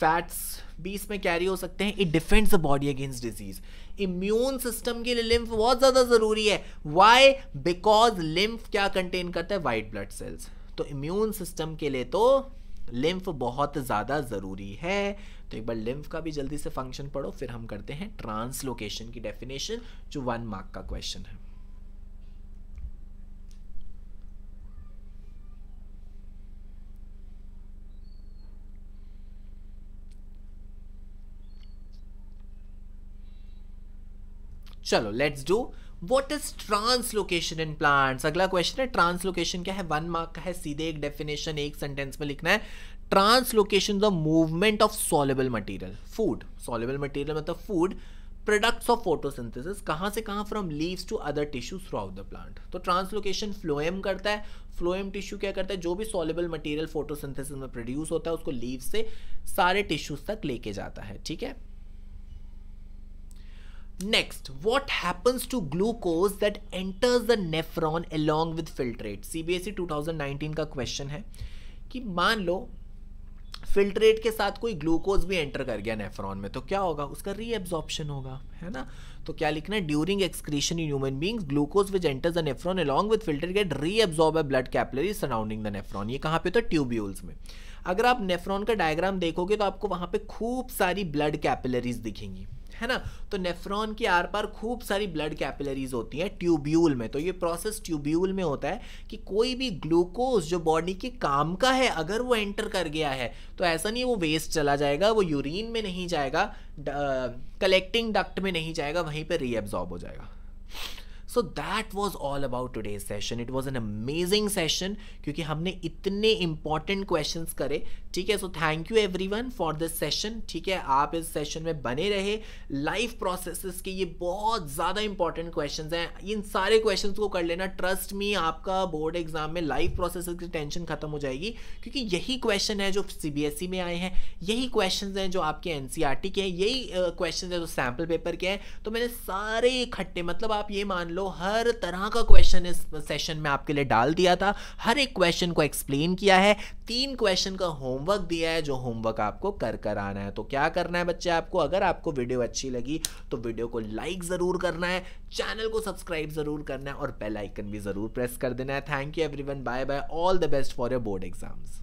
fats भी इसमें कैरी हो सकते हैं it defends the body against disease immune system के लिए लिम्फ बहुत ज़्यादा ज़रूरी है वाई बिकॉज लिम्फ क्या कंटेन करता है वाइट ब्लड सेल्स तो इम्यून सिस्टम के लिए तो लिम्फ बहुत ज़्यादा ज़रूरी है तो एक बार लिम्फ का भी जल्दी से फंक्शन पढ़ो फिर हम करते हैं ट्रांसलोकेशन की डेफिनेशन जो वन मार्क का क्वेश्चन है चलो let's do what is translocation in plants अगला क्वेश्चन है ट्रांसलोकेशन क्या है वन मार्क का है सीधे एक डेफिनेशन एक सेंटेंस में लिखना है translocation the movement of soluble material food soluble material मतलब फूड प्रोडक्ट्स ऑफ फोटोसिंथेसिस कहाँ से कहाँ from leaves to other tissue throughout the plant तो ट्रांसलोकेशन फ्लोएम करता है फ्लोएम टिश्यू क्या करता है जो भी सॉलेबल मटीरियल फोटोसिंथेसिस में प्रोड्यूस होता है उसको लीव से सारे टिश्यूज तक लेके जाता है ठीक है Next, what happens to glucose that enters the nephron along with filtrate? CBSE 2019 का क्वेश्चन है कि मान लो फिल्ट्रेट के साथ कोई ग्लूकोज भी एंटर कर गया नेफ्रॉन में तो क्या होगा उसका रीएब्जॉर्प्शन होगा है ना तो क्या लिखना है during excretion in human beings glucose which enters the nephron along with filter get reabsorb a blood capillary surrounding the nephron ये कहाँ पे तो ट्यूब्यूल्स में अगर आप नेफ्रॉन का डायग्राम देखोगे तो आपको वहाँ पे खूब सारी ब्लड कैपलरीज दिखेंगी है ना तो नेफ्रॉन के आर पार खूब सारी ब्लड कैपिलरीज होती हैं ट्यूब्यूल में तो ये प्रोसेस ट्यूब्यूल में होता है कि कोई भी ग्लूकोज जो बॉडी के काम का है अगर वो एंटर कर गया है तो ऐसा नहीं वो वेस्ट चला जाएगा वो यूरिन में नहीं जाएगा कलेक्टिंग डक्ट में नहीं जाएगा वहीं पर रीएब्जॉर्ब हो जाएगा so that was all about today session it was an amazing session क्योंकि हमने इतने इंपॉर्टेंट क्वेश्चन करे ठीक है so thank you everyone for this session ठीक है आप इस सेशन में बने रहे लाइफ प्रोसेस के ये बहुत ज़्यादा इंपॉर्टेंट क्वेश्चन हैं इन सारे क्वेश्चन को कर लेना ट्रस्ट मी आपका बोर्ड एग्जाम में लाइफ प्रोसेस की टेंशन खत्म हो जाएगी क्योंकि यही क्वेश्चन है जो सी बी एस ई में आए हैं यही क्वेश्चन हैं जो आपके टी e के हैं यही क्वेश्चन है जो सैम्पल पेपर के हैं तो मैंने सारे इकट्ठे मतलब आप ये मान लो लो हर तरह का क्वेश्चन इस सेशन में आपके लिए डाल दिया था हर एक क्वेश्चन को एक्सप्लेन किया है तीन क्वेश्चन का होमवर्क दिया है जो होमवर्क आपको कर कर आना है तो क्या करना है बच्चे आपको अगर आपको वीडियो अच्छी लगी तो वीडियो को लाइक ज़रूर करना है चैनल को सब्सक्राइब ज़रूर करना है और बेलाइकन भी ज़रूर प्रेस कर देना है thank you everyone bye bye all the best for your board exams